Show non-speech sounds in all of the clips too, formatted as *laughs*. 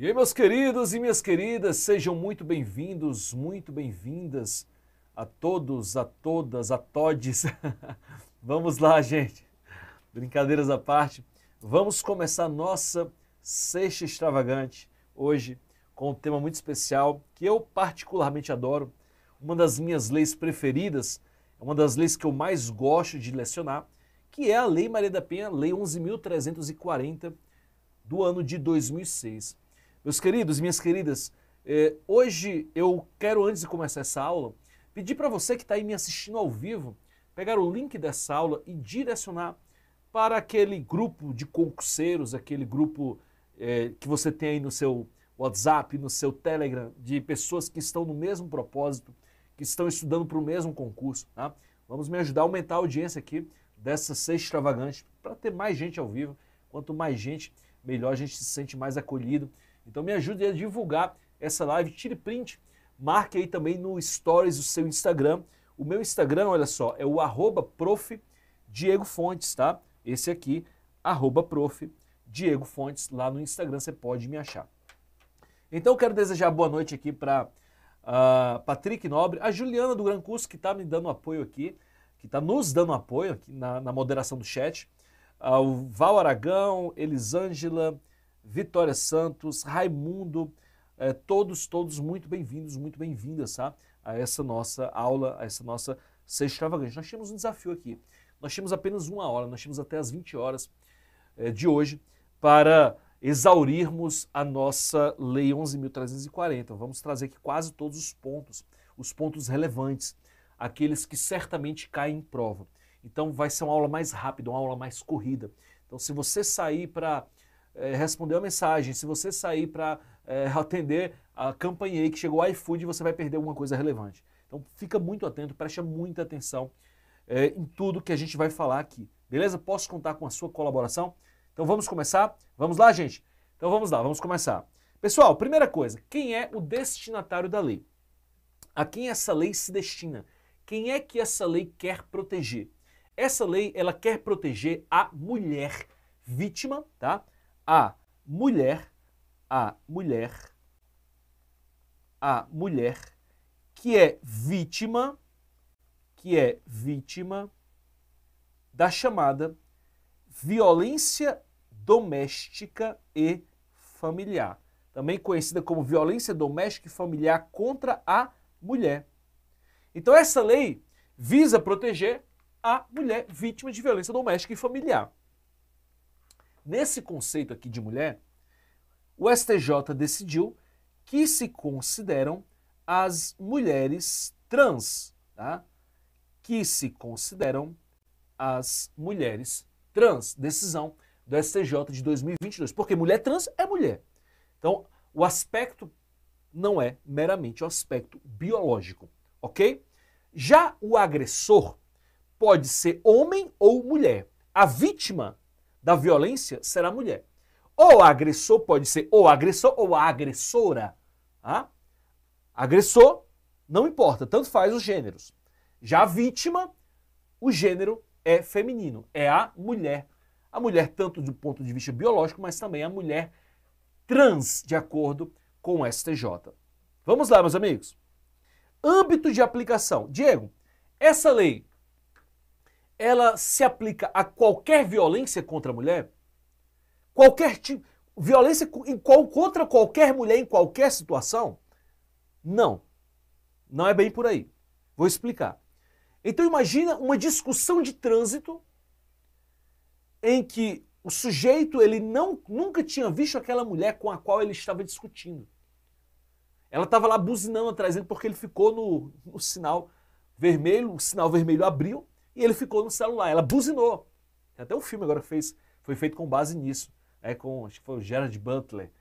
E aí, meus queridos e minhas queridas, sejam muito bem-vindos, muito bem-vindas a todos, a todas, a todes. *laughs* Vamos lá, gente. Brincadeiras à parte. Vamos começar a nossa sexta extravagante hoje com um tema muito especial que eu particularmente adoro. Uma das minhas leis preferidas, uma das leis que eu mais gosto de lecionar, que é a Lei Maria da Penha, Lei 11.340 do ano de 2006. Meus queridos, minhas queridas, eh, hoje eu quero, antes de começar essa aula, pedir para você que está aí me assistindo ao vivo, pegar o link dessa aula e direcionar para aquele grupo de concurseiros, aquele grupo eh, que você tem aí no seu WhatsApp, no seu Telegram, de pessoas que estão no mesmo propósito, que estão estudando para o mesmo concurso. Tá? Vamos me ajudar a aumentar a audiência aqui dessa ser extravagante, para ter mais gente ao vivo. Quanto mais gente, melhor a gente se sente mais acolhido, então me ajude a divulgar essa live, tire print, marque aí também no Stories o seu Instagram. O meu Instagram, olha só, é o arroba prof Diego Fontes, tá? Esse aqui, arroba prof Diego Fontes, lá no Instagram você pode me achar. Então eu quero desejar boa noite aqui para uh, ah, Patrick Nobre, a Juliana do Gran Curso que está me dando apoio aqui, que está nos dando apoio aqui na, na moderação do chat, uh, o Val Aragão, Elisângela, Vitória Santos, Raimundo, eh, todos, todos muito bem-vindos, muito bem-vindas, tá? A essa nossa aula, a essa nossa sexta extravagante. Nós tínhamos um desafio aqui. Nós tínhamos apenas uma hora, nós tínhamos até as 20 horas eh, de hoje para exaurirmos a nossa Lei 11.340. Vamos trazer aqui quase todos os pontos, os pontos relevantes, aqueles que certamente caem em prova. Então vai ser uma aula mais rápida, uma aula mais corrida. Então se você sair para é, a mensagem, se você sair para é, eh, *laughs* atender a campanha que chegou ao iFood, você vai perder alguma coisa relevante. Então fica muito atento, preste muita atenção é, em tudo que a gente vai falar aqui. Beleza? Posso contar com a sua colaboração? Então vamos começar? Vamos lá, gente? Então vamos lá, vamos começar. Pessoal, primeira coisa, quem é o destinatário da lei? A quem essa lei se destina? Quem é que essa lei quer proteger? Essa lei, ela quer proteger a mulher vítima, tá? a mulher, a mulher, a mulher que é vítima, que é vítima da chamada violência doméstica e familiar, também conhecida como violência doméstica e familiar contra a mulher. Então essa lei visa proteger a mulher vítima de violência doméstica e familiar. Nesse conceito aqui de mulher, o STJ decidiu que se consideram as mulheres trans, tá? Que se consideram as mulheres trans. Decisão do STJ de 2022. Porque mulher trans é mulher. Então, o aspecto não é meramente o aspecto biológico, ok? Já o agressor pode ser homem ou mulher. A vítima da violência será a mulher. Ou agressor pode ser ou agressor ou a agressora. Tá? Agressor, não importa, tanto faz os gêneros. Já a vítima, o gênero é feminino, é a mulher. A mulher, tanto do ponto de vista biológico, mas também a mulher trans, de acordo com o STJ. Vamos lá, meus amigos. Âmbito de aplicação. Diego, essa lei ela se aplica a qualquer violência contra a mulher, qualquer tipo, violência em qual, contra qualquer mulher em qualquer situação? Não. Não é bem por aí. Vou explicar. Então imagina uma discussão de trânsito em que o sujeito ele não, nunca tinha visto aquela mulher com a qual ele estava discutindo. Ela estava lá buzinando atrás dele porque ele ficou no, no sinal vermelho, o sinal vermelho abriu, e ele ficou no celular. Ela buzinou. Até o um filme agora fez, foi feito com base nisso. É com, acho que foi o Gerard Butler.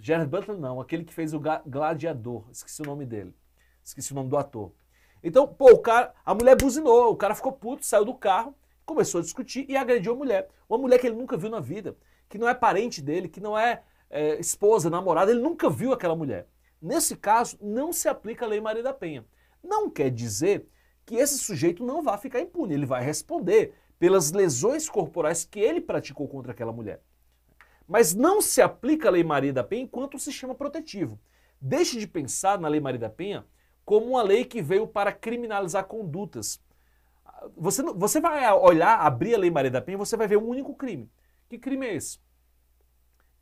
Gerard Butler não, aquele que fez o Gladiador. Esqueci o nome dele. Esqueci o nome do ator. Então, pô, o cara, a mulher buzinou, o cara ficou puto, saiu do carro, começou a discutir e agrediu a mulher. Uma mulher que ele nunca viu na vida, que não é parente dele, que não é, é esposa, namorada, ele nunca viu aquela mulher. Nesse caso, não se aplica a Lei Maria da Penha. Não quer dizer que esse sujeito não vai ficar impune, ele vai responder pelas lesões corporais que ele praticou contra aquela mulher. Mas não se aplica a Lei Maria da Penha enquanto sistema protetivo. Deixe de pensar na Lei Maria da Penha como uma lei que veio para criminalizar condutas. Você, você vai olhar, abrir a Lei Maria da Penha e você vai ver um único crime. Que crime é esse?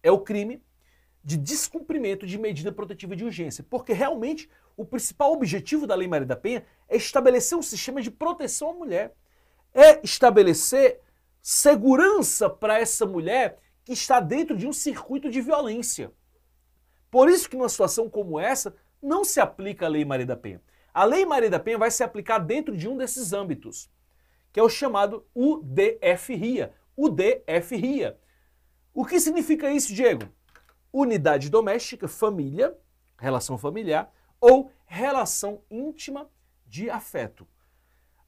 É o crime de descumprimento de medida protetiva de urgência, porque realmente o principal objetivo da Lei Maria da Penha é estabelecer um sistema de proteção à mulher, é estabelecer segurança para essa mulher que está dentro de um circuito de violência. Por isso que numa situação como essa não se aplica a Lei Maria da Penha. A Lei Maria da Penha vai se aplicar dentro de um desses âmbitos, que é o chamado UDF-RIA. UDF-RIA. O que significa isso, Diego? Unidade doméstica, família, relação familiar, ou relação íntima de afeto.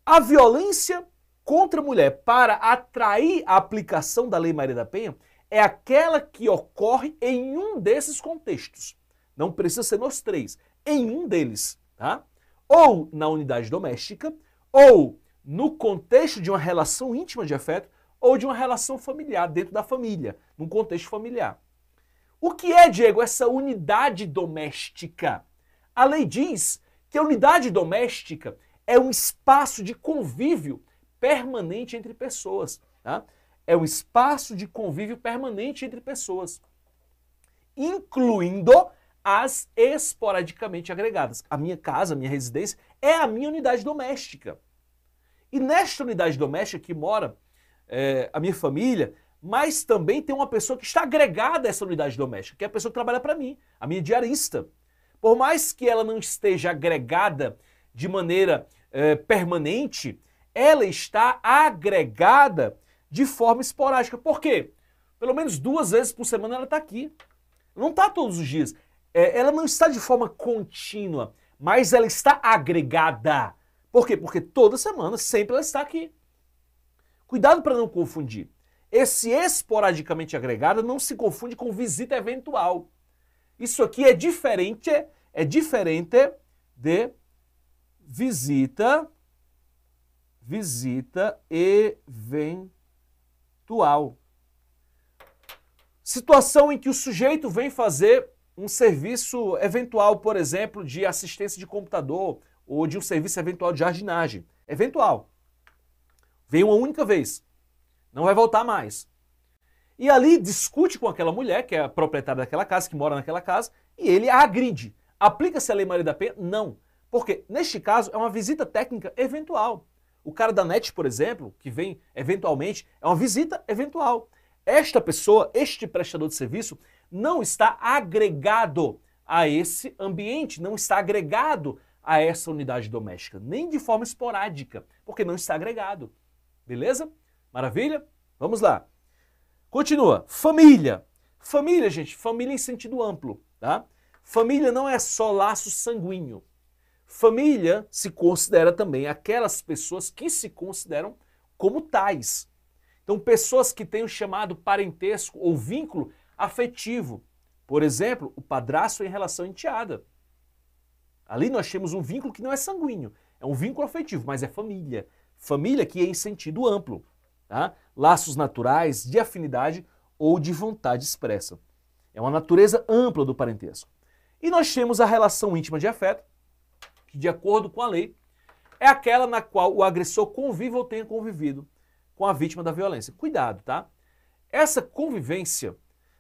A violência contra a mulher para atrair a aplicação da Lei Maria da Penha é aquela que ocorre em um desses contextos. Não precisa ser nos três, em um deles, tá? Ou na unidade doméstica, ou no contexto de uma relação íntima de afeto, ou de uma relação familiar, dentro da família, num contexto familiar. O que é, Diego, essa unidade doméstica? A lei diz que a unidade doméstica é um espaço de convívio permanente entre pessoas. Tá? É um espaço de convívio permanente entre pessoas, incluindo as esporadicamente agregadas. A minha casa, a minha residência, é a minha unidade doméstica. E nesta unidade doméstica que mora é, a minha família, mas também tem uma pessoa que está agregada a essa unidade doméstica, que é a pessoa que trabalha para mim, a minha diarista, por mais que ela não esteja agregada de maneira eh, permanente, ela está agregada de forma esporádica. Por quê? Pelo menos duas vezes por semana ela está aqui. Não está todos os dias. É, ela não está de forma contínua, mas ela está agregada. Por quê? Porque toda semana sempre ela está aqui. Cuidado para não confundir. Esse esporadicamente agregado não se confunde com visita eventual. Isso aqui é diferente, é diferente de visita, visita eventual. Situação em que o sujeito vem fazer um serviço eventual, por exemplo, de assistência de computador ou de um serviço eventual de jardinagem. Eventual. Vem uma única vez. Não vai voltar mais. E ali discute com aquela mulher, que é a proprietária daquela casa, que mora naquela casa, e ele a agride. Aplica-se a lei Maria da Penha? Não. Porque, neste caso, é uma visita técnica eventual. O cara da NET, por exemplo, que vem eventualmente, é uma visita eventual. Esta pessoa, este prestador de serviço, não está agregado a esse ambiente, não está agregado a essa unidade doméstica, nem de forma esporádica, porque não está agregado. Beleza? Maravilha? Vamos lá. Continua. Família. Família, gente, família em sentido amplo, tá? Família não é só laço sanguíneo. Família se considera também aquelas pessoas que se consideram como tais. Então, pessoas que têm o chamado parentesco ou vínculo afetivo. Por exemplo, o padrasto em relação à enteada. Ali nós temos um vínculo que não é sanguíneo, é um vínculo afetivo, mas é família. Família que é em sentido amplo tá? laços naturais, de afinidade ou de vontade expressa. É uma natureza ampla do parentesco. E nós temos a relação íntima de afeto, que, de acordo com a lei, é aquela na qual o agressor convive ou tenha convivido com a vítima da violência. Cuidado, tá? Essa convivência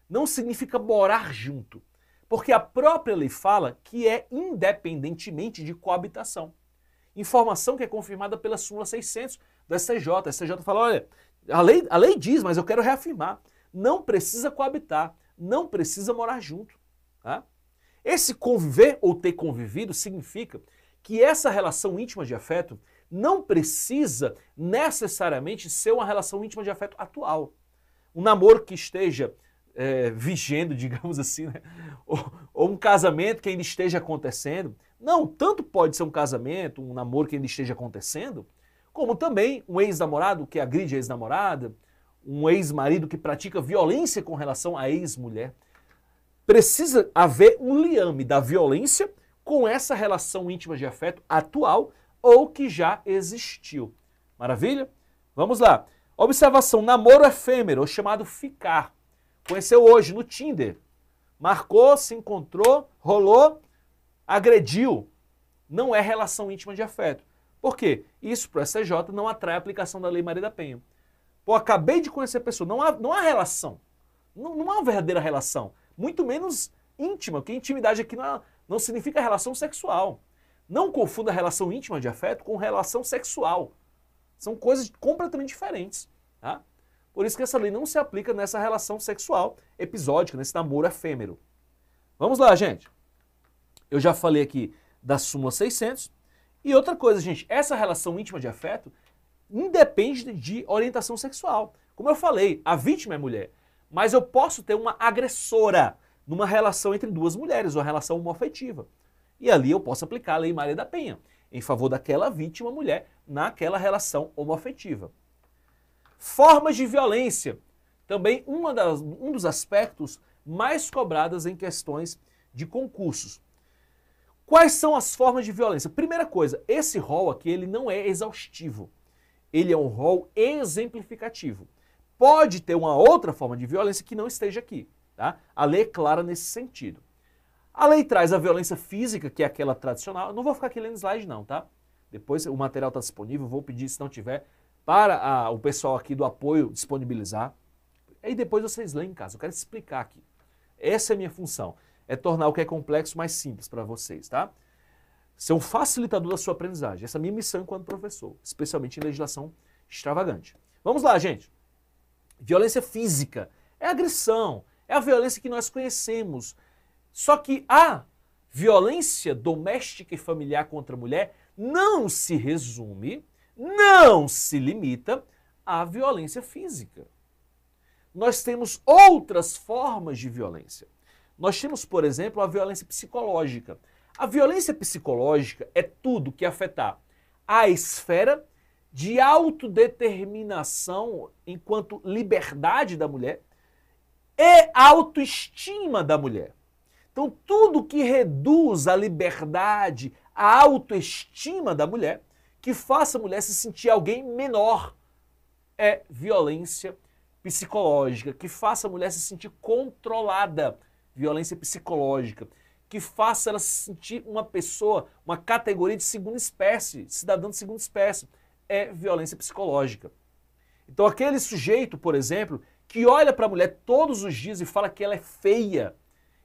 não significa morar junto, porque a própria lei fala que é independentemente de coabitação. Informação que é confirmada pela súmula 600 do STJ. O STJ fala, olha, a lei, a lei diz, mas eu quero reafirmar, não precisa coabitar, não precisa morar junto. Tá? Esse conviver ou ter convivido significa que essa relação íntima de afeto não precisa necessariamente ser uma relação íntima de afeto atual. Um namoro que esteja é, vigendo, *laughs* digamos assim, né? ou, ou um casamento que ainda esteja acontecendo, não, tanto pode ser um casamento, um namoro que ainda esteja acontecendo, como também um ex-namorado que agride a ex-namorada, um ex-marido que pratica violência com relação à ex-mulher. Precisa haver um liame da violência com essa relação íntima de afeto atual ou que já existiu. Maravilha? Vamos lá. Observação: namoro efêmero, chamado ficar. Conheceu hoje no Tinder. Marcou, se encontrou, rolou, agrediu, não é relação íntima de afeto. Por quê? Isso para o STJ não atrai a aplicação da Lei Maria da Penha. Pô, acabei de conhecer a pessoa, não há, não há relação. Não, não há uma verdadeira relação, muito menos íntima, porque intimidade aqui não, é, não significa relação sexual. Não confunda relação íntima de afeto com relação sexual. São coisas completamente diferentes. Tá? Por isso que essa lei não se aplica nessa relação sexual episódica, nesse namoro efêmero. Vamos lá, gente. Eu já falei aqui da súmula 600. E outra coisa, gente, essa relação íntima de afeto independe de orientação sexual. Como eu falei, a vítima é mulher, mas eu posso ter uma agressora numa relação entre duas mulheres, uma relação homoafetiva. E ali eu posso aplicar a Lei Maria da Penha em favor daquela vítima mulher naquela relação homoafetiva. Formas de violência, também uma das, um dos aspectos mais cobradas em questões de concursos. Quais são as formas de violência? Primeira coisa, esse rol aqui ele não é exaustivo. Ele é um rol exemplificativo. Pode ter uma outra forma de violência que não esteja aqui. Tá? A lei é clara nesse sentido. A lei traz a violência física, que é aquela tradicional. Eu não vou ficar aqui lendo slide, não, tá? Depois o material está disponível, vou pedir, se não tiver, para a, o pessoal aqui do apoio disponibilizar. E depois vocês leem em casa. Eu quero explicar aqui. Essa é a minha função é tornar o que é complexo mais simples para vocês, tá? Ser um facilitador da sua aprendizagem. Essa é a minha missão enquanto professor, especialmente em legislação extravagante. Vamos lá, gente. Violência física é agressão, é a violência que nós conhecemos. Só que a violência doméstica e familiar contra a mulher não se resume, não se limita à violência física. Nós temos outras formas de violência. Nós temos, por exemplo, a violência psicológica. A violência psicológica é tudo que afetar a esfera de autodeterminação enquanto liberdade da mulher e autoestima da mulher. Então, tudo que reduz a liberdade, a autoestima da mulher, que faça a mulher se sentir alguém menor, é violência psicológica, que faça a mulher se sentir controlada violência psicológica, que faça ela se sentir uma pessoa, uma categoria de segunda espécie, cidadão de segunda espécie, é violência psicológica. Então aquele sujeito, por exemplo, que olha para a mulher todos os dias e fala que ela é feia,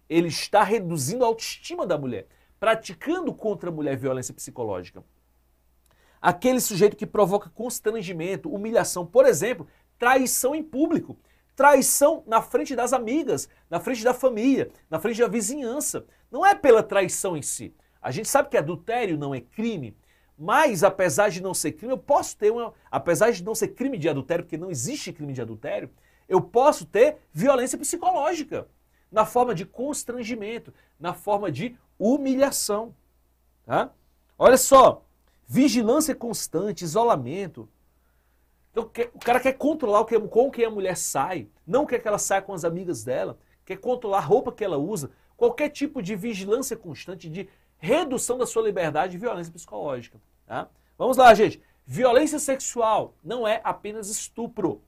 ele está reduzindo a autoestima da mulher, praticando contra a mulher violência psicológica. Aquele sujeito que provoca constrangimento, humilhação, por exemplo, traição em público. Traição na frente das amigas, na frente da família, na frente da vizinhança. Não é pela traição em si. A gente sabe que adultério não é crime, mas apesar de não ser crime, eu posso ter uma. Apesar de não ser crime de adultério, porque não existe crime de adultério, eu posso ter violência psicológica na forma de constrangimento, na forma de humilhação. Tá? Olha só, vigilância constante, isolamento, então o cara quer controlar com quem a mulher sai, não quer que ela saia com as amigas dela, quer controlar a roupa que ela usa, qualquer tipo de vigilância constante, de redução da sua liberdade e violência psicológica. Tá? Vamos lá, gente. Violência sexual não é apenas estupro.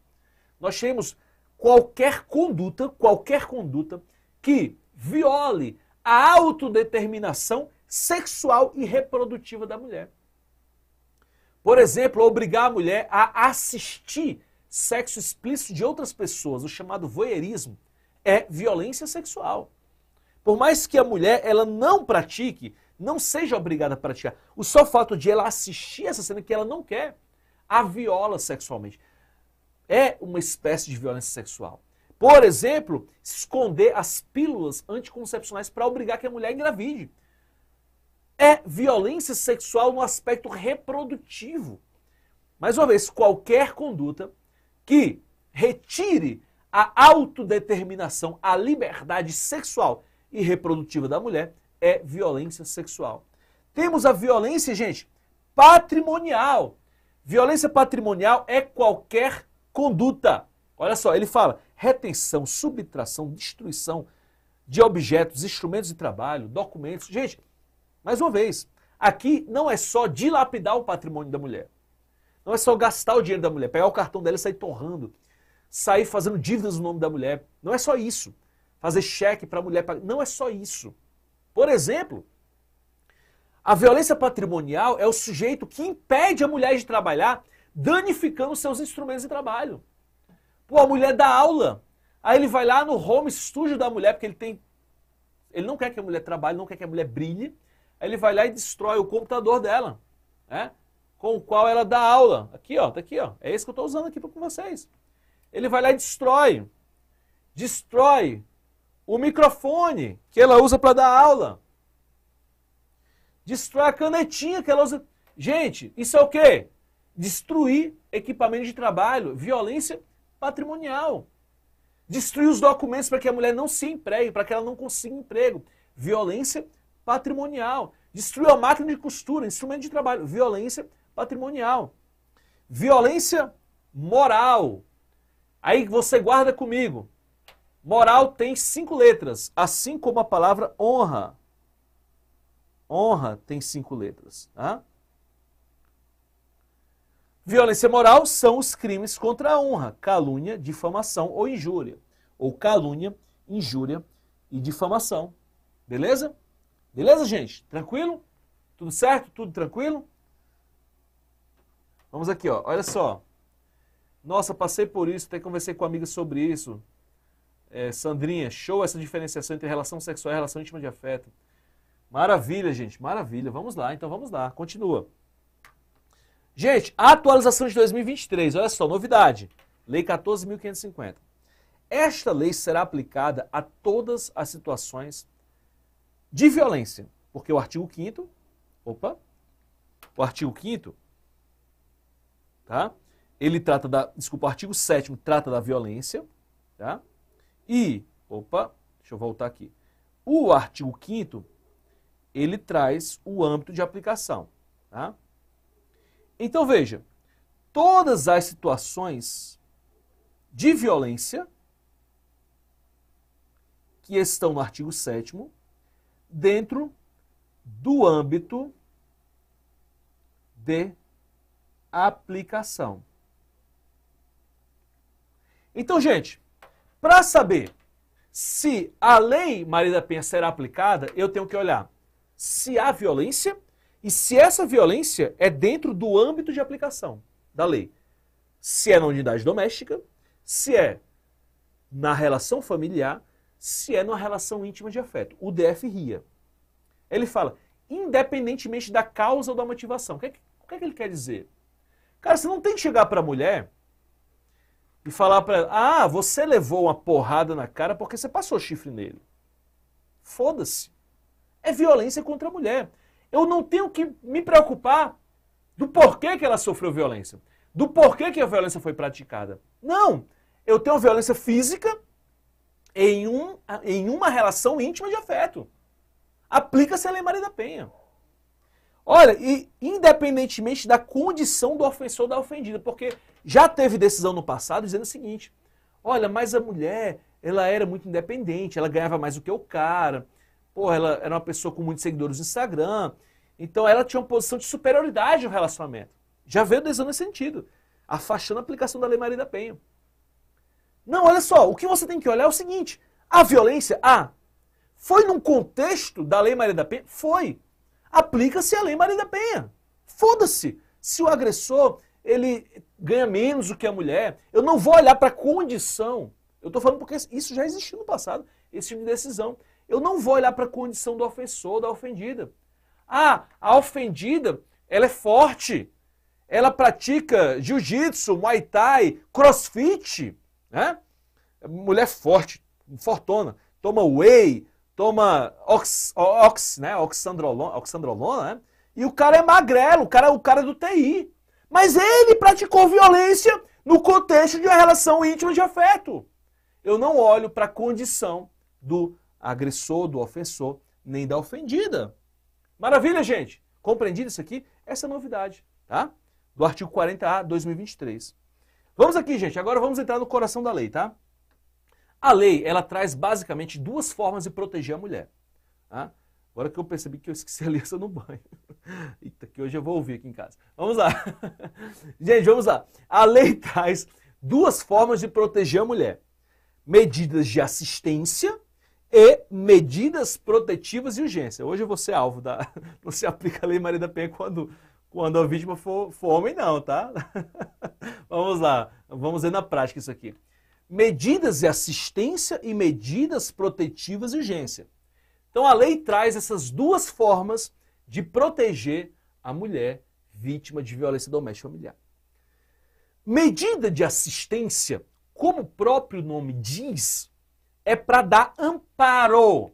Nós temos qualquer conduta, qualquer conduta que viole a autodeterminação sexual e reprodutiva da mulher. Por exemplo, obrigar a mulher a assistir sexo explícito de outras pessoas, o chamado voyeurismo, é violência sexual. Por mais que a mulher ela não pratique, não seja obrigada a praticar, o só fato de ela assistir essa cena que ela não quer, a viola sexualmente. É uma espécie de violência sexual. Por exemplo, esconder as pílulas anticoncepcionais para obrigar que a mulher engravide é violência sexual no aspecto reprodutivo. Mais uma vez, qualquer conduta que retire a autodeterminação, a liberdade sexual e reprodutiva da mulher é violência sexual. Temos a violência, gente, patrimonial. Violência patrimonial é qualquer conduta. Olha só, ele fala retenção, subtração, destruição de objetos, instrumentos de trabalho, documentos. Gente, mais uma vez, aqui não é só dilapidar o patrimônio da mulher. Não é só gastar o dinheiro da mulher, pegar o cartão dela e sair torrando, sair fazendo dívidas no nome da mulher. Não é só isso. Fazer cheque para a mulher Não é só isso. Por exemplo, a violência patrimonial é o sujeito que impede a mulher de trabalhar, danificando seus instrumentos de trabalho. Pô, a mulher dá aula. Aí ele vai lá no home studio da mulher, porque ele tem. Ele não quer que a mulher trabalhe, não quer que a mulher brilhe ele vai lá e destrói o computador dela, né? com o qual ela dá aula. Aqui, ó, tá aqui, ó. É esse que eu estou usando aqui com vocês. Ele vai lá e destrói. Destrói o microfone que ela usa para dar aula. Destrói a canetinha que ela usa. Gente, isso é o quê? Destruir equipamento de trabalho, violência patrimonial. Destruir os documentos para que a mulher não se empregue, para que ela não consiga emprego. Violência patrimonial patrimonial. Destruiu a máquina de costura, instrumento de trabalho. Violência patrimonial. Violência moral. Aí você guarda comigo. Moral tem cinco letras, assim como a palavra honra. Honra tem cinco letras. Tá? Violência moral são os crimes contra a honra, calúnia, difamação ou injúria. Ou calúnia, injúria e difamação. Beleza? Beleza, gente? Tranquilo? Tudo certo? Tudo tranquilo? Vamos aqui, ó. Olha só. Nossa, passei por isso, até conversei com amigas sobre isso. É, Sandrinha, show essa diferenciação entre relação sexual e relação íntima de afeto. Maravilha, gente, maravilha. Vamos lá, então vamos lá. Continua. Gente, atualização de 2023, olha só, novidade. Lei 14.550. Esta lei será aplicada a todas as situações de violência, porque o artigo 5 opa, o artigo 5 tá? Ele trata da, desculpa, o artigo 7 trata da violência, tá? E, opa, deixa eu voltar aqui. O artigo 5 ele traz o âmbito de aplicação, tá? Então veja, todas as situações de violência que estão no artigo 7 dentro do âmbito de aplicação. Então, gente, para saber se a lei Maria da Penha será aplicada, eu tenho que olhar se há violência e se essa violência é dentro do âmbito de aplicação da lei. Se é na unidade doméstica, se é na relação familiar, se é numa relação íntima de afeto. O DF ria. Ele fala, independentemente da causa ou da motivação. O que é que, o que, é que ele quer dizer? Cara, você não tem que chegar para a mulher e falar para ela: ah, você levou uma porrada na cara porque você passou chifre nele. Foda-se. É violência contra a mulher. Eu não tenho que me preocupar do porquê que ela sofreu violência, do porquê que a violência foi praticada. Não! Eu tenho violência física em, um, em uma relação íntima de afeto. Aplica-se a Lei Maria da Penha. Olha, e independentemente da condição do ofensor ou da ofendida, porque já teve decisão no passado dizendo o seguinte: olha, mas a mulher, ela era muito independente, ela ganhava mais do que o cara, porra, ela era uma pessoa com muitos seguidores no Instagram, então ela tinha uma posição de superioridade no relacionamento. Já veio decisão nesse sentido, afastando a aplicação da Lei Maria da Penha. Não, olha só, o que você tem que olhar é o seguinte: a violência, ah, foi num contexto da Lei Maria da Penha? Foi. Aplica-se a Lei Maria da Penha. Foda-se. Se o agressor ele ganha menos do que a mulher, eu não vou olhar para a condição. Eu estou falando porque isso já existiu no passado, esse tipo de decisão. Eu não vou olhar para a condição do ofensor, da ofendida. Ah, a ofendida, ela é forte. Ela pratica jiu-jitsu, muay thai, crossfit né? Mulher forte, fortona, toma whey, toma ox, ox né? Oxandrolona, oxandrolona, né? E o cara é magrelo, o cara, o cara é do TI. Mas ele praticou violência no contexto de uma relação íntima de afeto. Eu não olho para a condição do agressor, do ofensor, nem da ofendida. Maravilha, gente? Compreendido isso aqui? Essa é a novidade, tá? Do artigo 40A 2023. Vamos aqui, gente. Agora vamos entrar no coração da lei, tá? A lei, ela traz basicamente duas formas de proteger a mulher. Tá? Agora que eu percebi que eu esqueci a aliança no banho. *laughs* Eita, que hoje eu vou ouvir aqui em casa. Vamos lá. *laughs* Gente, vamos lá. A lei traz duas formas de proteger a mulher: medidas de assistência e medidas protetivas de urgência. Hoje eu vou ser alvo da. *laughs* Não se aplica a Lei Maria da Penha quando quando a vítima for, for homem, não, tá? *laughs* vamos lá, vamos ver na prática isso aqui. Medidas de assistência e medidas protetivas de urgência. Então a lei traz essas duas formas de proteger a mulher vítima de violência doméstica familiar. Medida de assistência, como o próprio nome diz, é para dar amparo.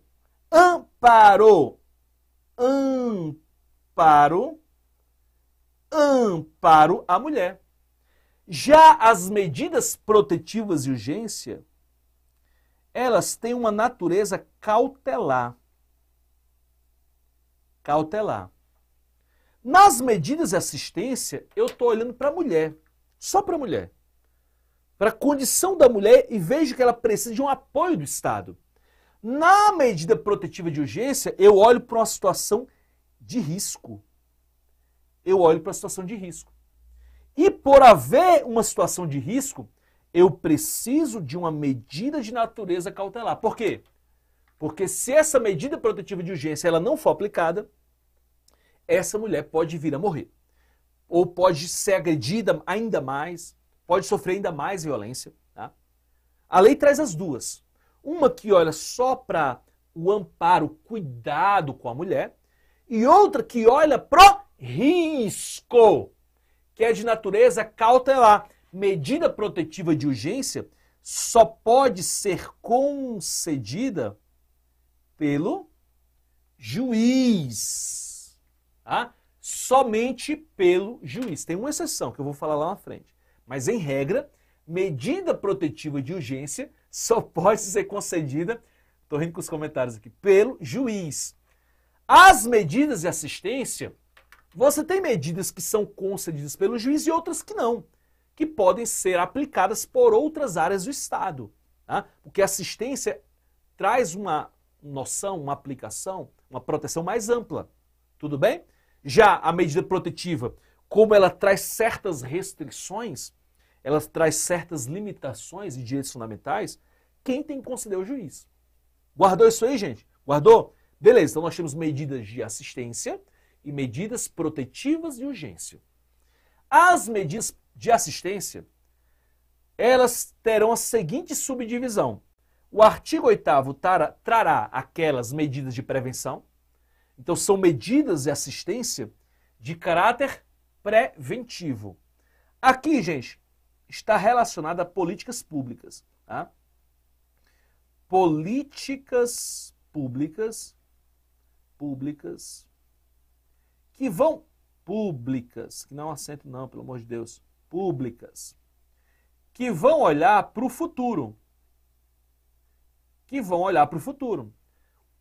Amparo. Amparo amparo à mulher. Já as medidas protetivas de urgência, elas têm uma natureza cautelar. Cautelar. Nas medidas de assistência, eu estou olhando para a mulher, só para a mulher, para a condição da mulher e vejo que ela precisa de um apoio do Estado. Na medida protetiva de urgência, eu olho para uma situação de risco eu olho para a situação de risco. E por haver uma situação de risco, eu preciso de uma medida de natureza cautelar. Por quê? Porque se essa medida protetiva de urgência ela não for aplicada, essa mulher pode vir a morrer. Ou pode ser agredida ainda mais, pode sofrer ainda mais violência. Tá? A lei traz as duas. Uma que olha só para o amparo, cuidado com a mulher, e outra que olha para risco, que é de natureza cautelar. Medida protetiva de urgência só pode ser concedida pelo juiz. Tá? Somente pelo juiz. Tem uma exceção que eu vou falar lá na frente. Mas, em regra, medida protetiva de urgência só pode ser concedida, estou rindo com os comentários aqui, pelo juiz. As medidas de assistência você tem medidas que são concedidas pelo juiz e outras que não, que podem ser aplicadas por outras áreas do Estado. Tá? Porque assistência traz uma noção, uma aplicação, uma proteção mais ampla. Tudo bem? Já a medida protetiva, como ela traz certas restrições, ela traz certas limitações e direitos fundamentais, quem tem que conceder é o juiz. Guardou isso aí, gente? Guardou? Beleza, então nós temos medidas de assistência e medidas protetivas de urgência. As medidas de assistência, elas terão a seguinte subdivisão. O artigo 8 trará aquelas medidas de prevenção, então são medidas de assistência de caráter preventivo. Aqui, gente, está relacionada a políticas públicas. Tá? Políticas públicas, públicas que vão públicas, que não assento não, pelo amor de Deus, públicas, que vão olhar para o futuro. Que vão olhar para o futuro.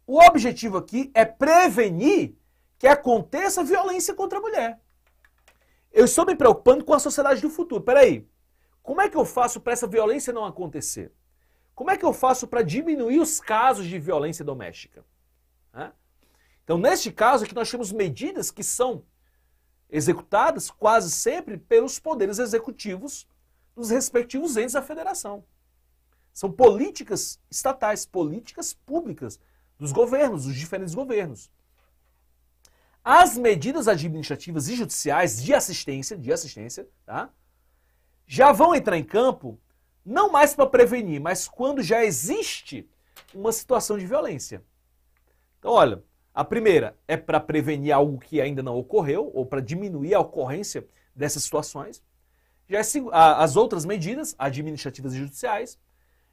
O objetivo aqui é prevenir que aconteça violência contra a mulher. Eu estou me preocupando com a sociedade do futuro. Peraí, como é que eu faço para essa violência não acontecer? Como é que eu faço para diminuir os casos de violência doméstica? Hã? Então, neste caso aqui, nós temos medidas que são executadas quase sempre pelos poderes executivos dos respectivos entes da federação. São políticas estatais, políticas públicas dos governos, dos diferentes governos. As medidas administrativas e judiciais de assistência, de assistência, tá? já vão entrar em campo não mais para prevenir, mas quando já existe uma situação de violência. Então, olha, a primeira é para prevenir algo que ainda não ocorreu ou para diminuir a ocorrência dessas situações. Já é as outras medidas, administrativas e judiciais,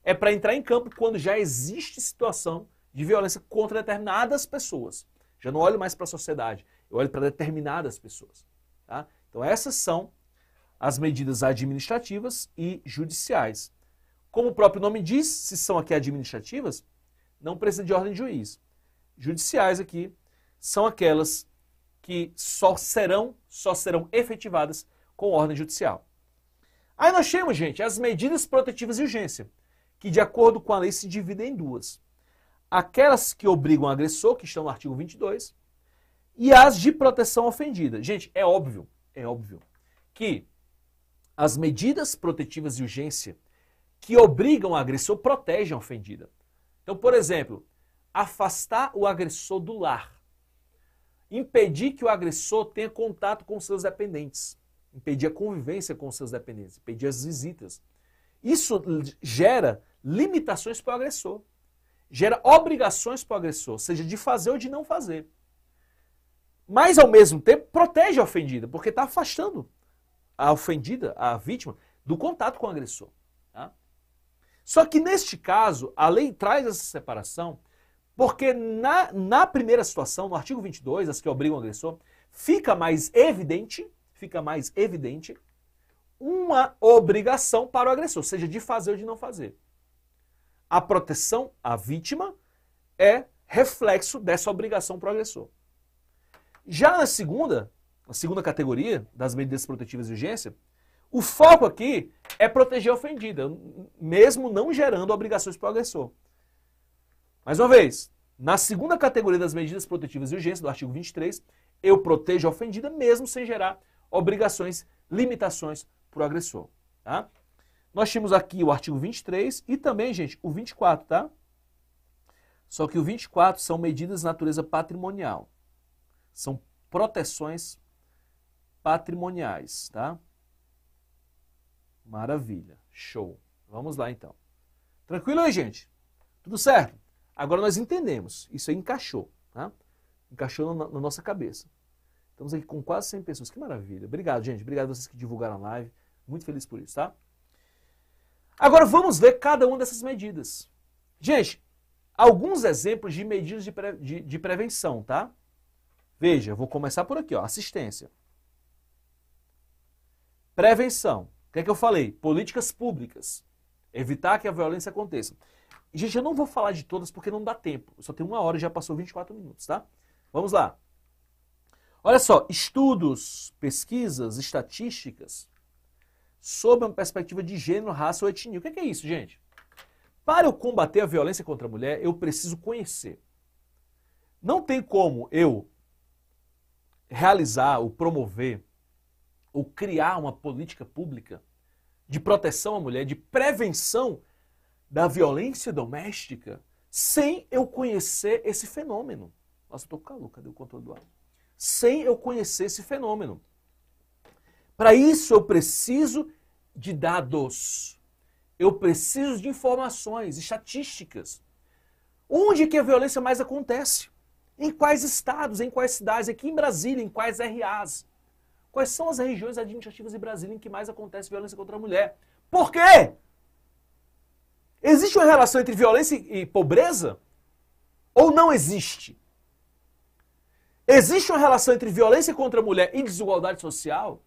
é para entrar em campo quando já existe situação de violência contra determinadas pessoas. Já não olho mais para a sociedade, eu olho para determinadas pessoas. Tá? Então, essas são as medidas administrativas e judiciais. Como o próprio nome diz, se são aqui administrativas, não precisa de ordem de juiz judiciais aqui são aquelas que só serão, só serão efetivadas com ordem judicial. Aí nós temos, gente, as medidas protetivas de urgência, que de acordo com a lei se dividem em duas. Aquelas que obrigam o agressor, que estão no artigo 22, e as de proteção ofendida. Gente, é óbvio, é óbvio que as medidas protetivas de urgência que obrigam o agressor protegem a ofendida. Então, por exemplo, afastar o agressor do lar, impedir que o agressor tenha contato com seus dependentes, impedir a convivência com seus dependentes, impedir as visitas. Isso gera limitações para o agressor, gera obrigações para o agressor, seja de fazer ou de não fazer. Mas, ao mesmo tempo, protege a ofendida, porque está afastando a ofendida, a vítima, do contato com o agressor. Tá? Só que, neste caso, a lei traz essa separação porque na, na primeira situação, no artigo 22, as que obrigam o agressor, fica mais evidente, fica mais evidente uma obrigação para o agressor, seja de fazer ou de não fazer. A proteção à vítima é reflexo dessa obrigação para o agressor. Já na segunda, na segunda categoria das medidas protetivas de urgência, o foco aqui é proteger a ofendida, mesmo não gerando obrigações para o agressor. Mais uma vez, na segunda categoria das medidas protetivas de urgência, do artigo 23, eu protejo a ofendida mesmo sem gerar obrigações, limitações para o agressor. Tá? Nós tínhamos aqui o artigo 23 e também, gente, o 24, tá? Só que o 24 são medidas de natureza patrimonial. São proteções patrimoniais, tá? Maravilha, show. Vamos lá então. Tranquilo aí, gente? Tudo certo? Agora nós entendemos, isso aí encaixou, tá? encaixou na, na nossa cabeça. Estamos aqui com quase 100 pessoas, que maravilha. Obrigado, gente, obrigado a vocês que divulgaram a live, muito feliz por isso, tá? Agora vamos ver cada uma dessas medidas. Gente, alguns exemplos de medidas de, pre, de, de prevenção, tá? Veja, vou começar por aqui, ó, assistência. Prevenção. O que é que eu falei? Políticas públicas. Evitar que a violência aconteça. Gente, eu não vou falar de todas porque não dá tempo. Eu só tem uma hora e já passou 24 minutos, tá? Vamos lá. Olha só, estudos, pesquisas, estatísticas sob uma perspectiva de gênero, raça ou etnia. O é que é isso, gente? Para eu combater a violência contra a mulher, eu preciso conhecer. Não tem como eu realizar ou promover ou criar uma política pública de proteção à mulher, de prevenção da violência doméstica, sem eu conhecer esse fenômeno. Nossa, estou tô com calor, cadê o controle do ar? Sem eu conhecer esse fenômeno. Para isso eu preciso de dados. Eu preciso de informações, estatísticas. Onde que a violência mais acontece? Em quais estados, em quais cidades, aqui em Brasília, em quais RAs? Quais são as regiões administrativas de Brasília em que mais acontece violência contra a mulher? Por quê? Existe uma relação entre violência e pobreza? Ou não existe? Existe uma relação entre violência contra a mulher e desigualdade social?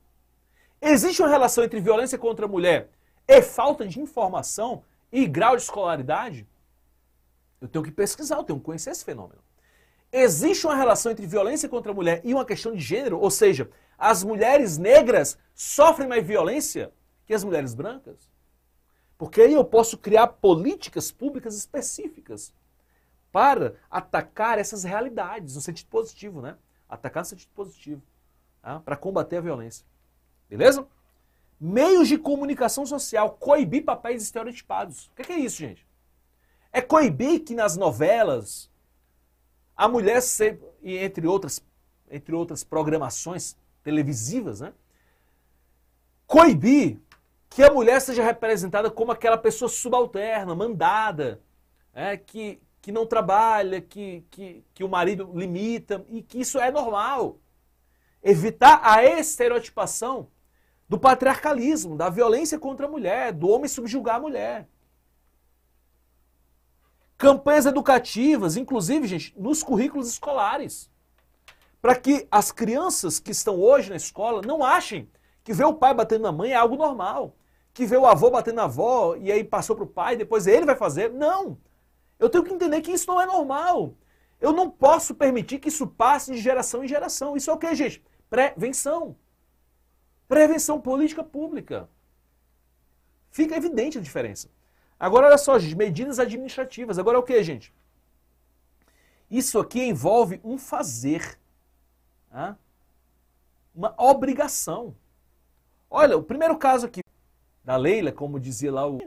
Existe uma relação entre violência contra a mulher e falta de informação e grau de escolaridade? Eu tenho que pesquisar, eu tenho que conhecer esse fenômeno. Existe uma relação entre violência contra a mulher e uma questão de gênero, ou seja, as mulheres negras sofrem mais violência que as mulheres brancas. Porque aí eu posso criar políticas públicas específicas para atacar essas realidades no sentido positivo, né? Atacar no sentido positivo, tá? para combater a violência. Beleza? Meios de comunicação social, coibir papéis estereotipados. O que é, isso, gente? É coibir que nas novelas a mulher, e entre outras, entre outras programações televisivas, né? Coibir que a mulher seja representada como aquela pessoa subalterna, mandada, é, que, que não trabalha, que, que, que o marido limita, e que isso é normal. Evitar a estereotipação do patriarcalismo, da violência contra a mulher, do homem subjugar a mulher. Campanhas educativas, inclusive, gente, nos currículos escolares para que as crianças que estão hoje na escola não achem que ver o pai batendo na mãe é algo normal, que ver o avô batendo na avó e aí passou para o pai, depois ele vai fazer. Não! Eu tenho que entender que isso não é normal. Eu não posso permitir que isso passe de geração em geração. Isso é o que, gente? Prevenção. Prevenção política pública. Fica evidente a diferença. Agora, olha só, gente, medidas administrativas. Agora é o que, gente? Isso aqui envolve um fazer. Uma obrigação. Olha, o primeiro caso aqui da Leila, como dizia lá o.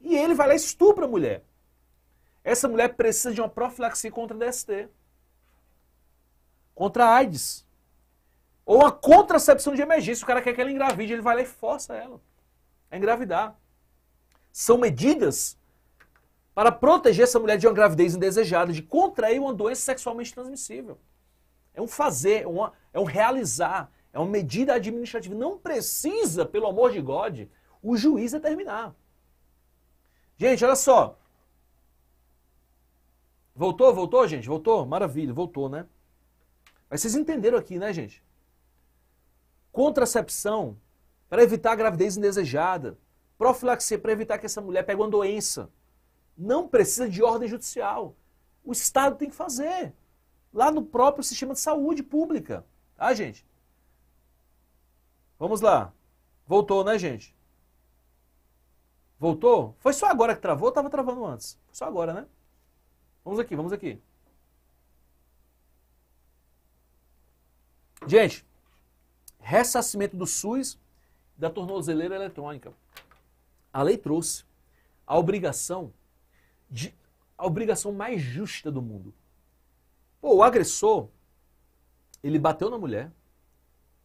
E ele vai lá e estupra a mulher. Essa mulher precisa de uma profilaxia contra DST, contra AIDS. Ou uma contracepção de emergência. O cara quer que ela engravide, ele vai lá e força ela a engravidar. São medidas para proteger essa mulher de uma gravidez indesejada, de contrair uma doença sexualmente transmissível é um fazer, é uma, é um realizar, é uma medida administrativa. Não precisa, pelo amor de God, o juiz determinar. Gente, olha só. Voltou, voltou, gente? Voltou? Maravilha, voltou, né? Mas vocês entenderam aqui, né, gente? Contracepção para evitar a gravidez indesejada. Profilaxia para evitar que essa mulher pegue uma doença. Não precisa de ordem judicial. O Estado tem que fazer lá no próprio sistema de saúde pública. Tá, gente? Vamos lá. Voltou, né, gente? Voltou? Foi só agora que travou ou estava travando antes? Foi só agora, né? Vamos aqui, vamos aqui. Gente, ressacimento do SUS da tornozeleira eletrônica. A lei trouxe a obrigação de a obrigação mais justa do mundo. Pô, o agressor, ele bateu na mulher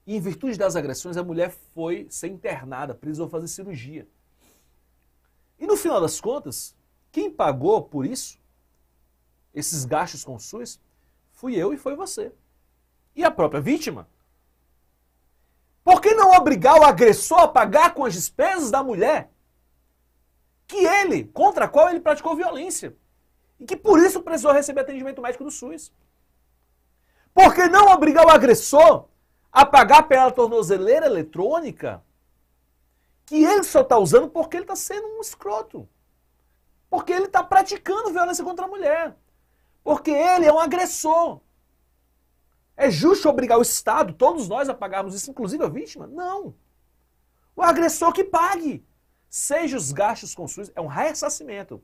e, em virtude das agressões, a mulher foi ser internada, precisou fazer cirurgia. E no final das contas, quem pagou por isso, esses gastos com o SUS, fui eu e foi você. E a própria vítima. Por que não obrigar o agressor a pagar com as despesas da mulher que ele, contra a qual ele praticou violência? e que por isso precisou receber atendimento médico do SUS. Porque não obrigar o agressor a pagar pela tornozeleira eletrônica que ele só está usando porque ele está sendo um escroto. Porque ele está praticando violência contra a mulher. Porque ele é um agressor. É justo obrigar o Estado, todos nós, a pagarmos isso, inclusive a vítima? Não. O agressor que pague. Seja os gastos com SUS, é um ressarcimento.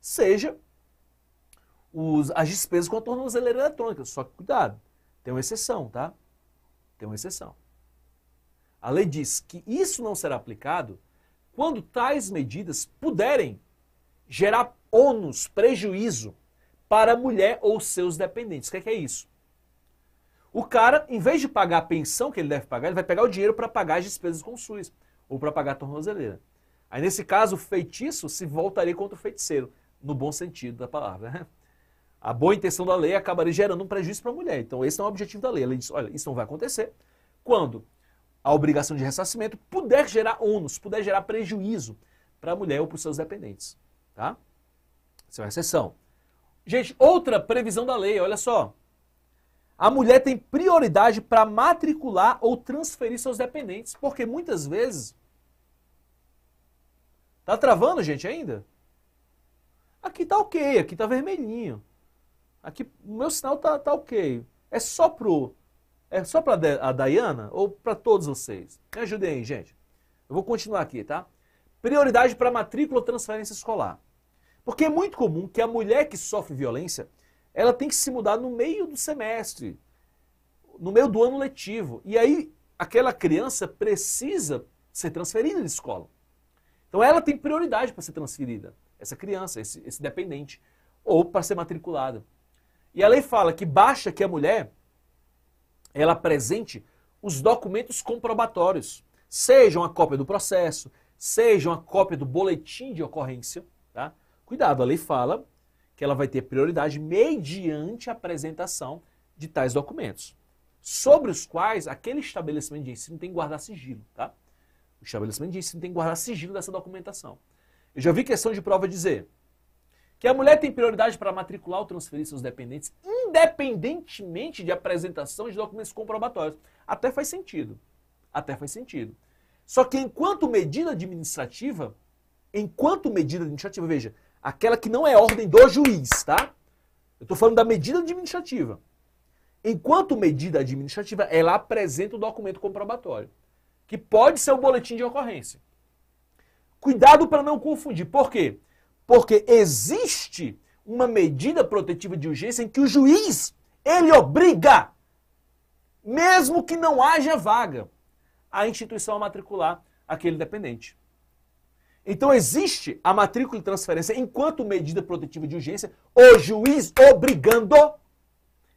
Seja os, as despesas com a tornozeleira eletrônica. Só que cuidado, tem uma exceção, tá? Tem uma exceção. A lei diz que isso não será aplicado quando tais medidas puderem gerar ônus, prejuízo para a mulher ou seus dependentes. O que é, que é isso? O cara, em vez de pagar a pensão que ele deve pagar, ele vai pegar o dinheiro para pagar as despesas com o SUS ou para pagar a tornozeleira. Aí, nesse caso, o feitiço se voltaria contra o feiticeiro, no bom sentido da palavra. Né? a boa intenção da lei acabaria gerando um prejuízo para a mulher. Então, esse é o objetivo da lei. Ela diz: olha, isso não vai acontecer quando a obrigação de ressarcimento puder gerar ônus, puder gerar prejuízo para a mulher ou para os seus dependentes. Tá? Isso é uma exceção. Gente, outra previsão da lei, olha só. A mulher tem prioridade para matricular ou transferir seus dependentes, porque muitas vezes. Tá travando, gente, ainda? Aqui tá ok, aqui tá vermelhinho. Aqui o meu sinal tá, tá ok. É só pro. É só para a Dayana ou para todos vocês? Me ajudem aí, gente. Eu vou continuar aqui, tá? Prioridade para matrícula ou transferência escolar. Porque é muito comum que a mulher que sofre violência, ela tem que se mudar no meio do semestre, no meio do ano letivo. E aí aquela criança precisa ser transferida de escola. Então ela tem prioridade para ser transferida, essa criança, esse, esse dependente, ou para ser matriculada. E a lei fala que baixa que a mulher ela apresente os documentos comprobatórios, sejam a cópia do processo, sejam a cópia do boletim de ocorrência, tá? Cuidado, a lei fala que ela vai ter prioridade mediante a apresentação de tais documentos, sobre os quais aquele estabelecimento de ensino tem que guardar sigilo, tá? O estabelecimento de ensino tem que guardar sigilo dessa documentação. Eu já vi questão de prova dizer, que a mulher tem prioridade para matricular ou transferir seus dependentes, independentemente de apresentação de documentos comprobatórios. Até faz sentido. Até faz sentido. Só que enquanto medida administrativa, enquanto medida administrativa, veja, aquela que não é ordem do juiz, tá? Eu estou falando da medida administrativa. Enquanto medida administrativa, ela apresenta o documento comprobatório, que pode ser o boletim de ocorrência. Cuidado para não confundir. Por quê? Porque existe uma medida protetiva de urgência em que o juiz, ele obriga, mesmo que não haja vaga, a instituição a matricular aquele dependente. Então existe a matrícula de transferência enquanto medida protetiva de urgência, o juiz obrigando.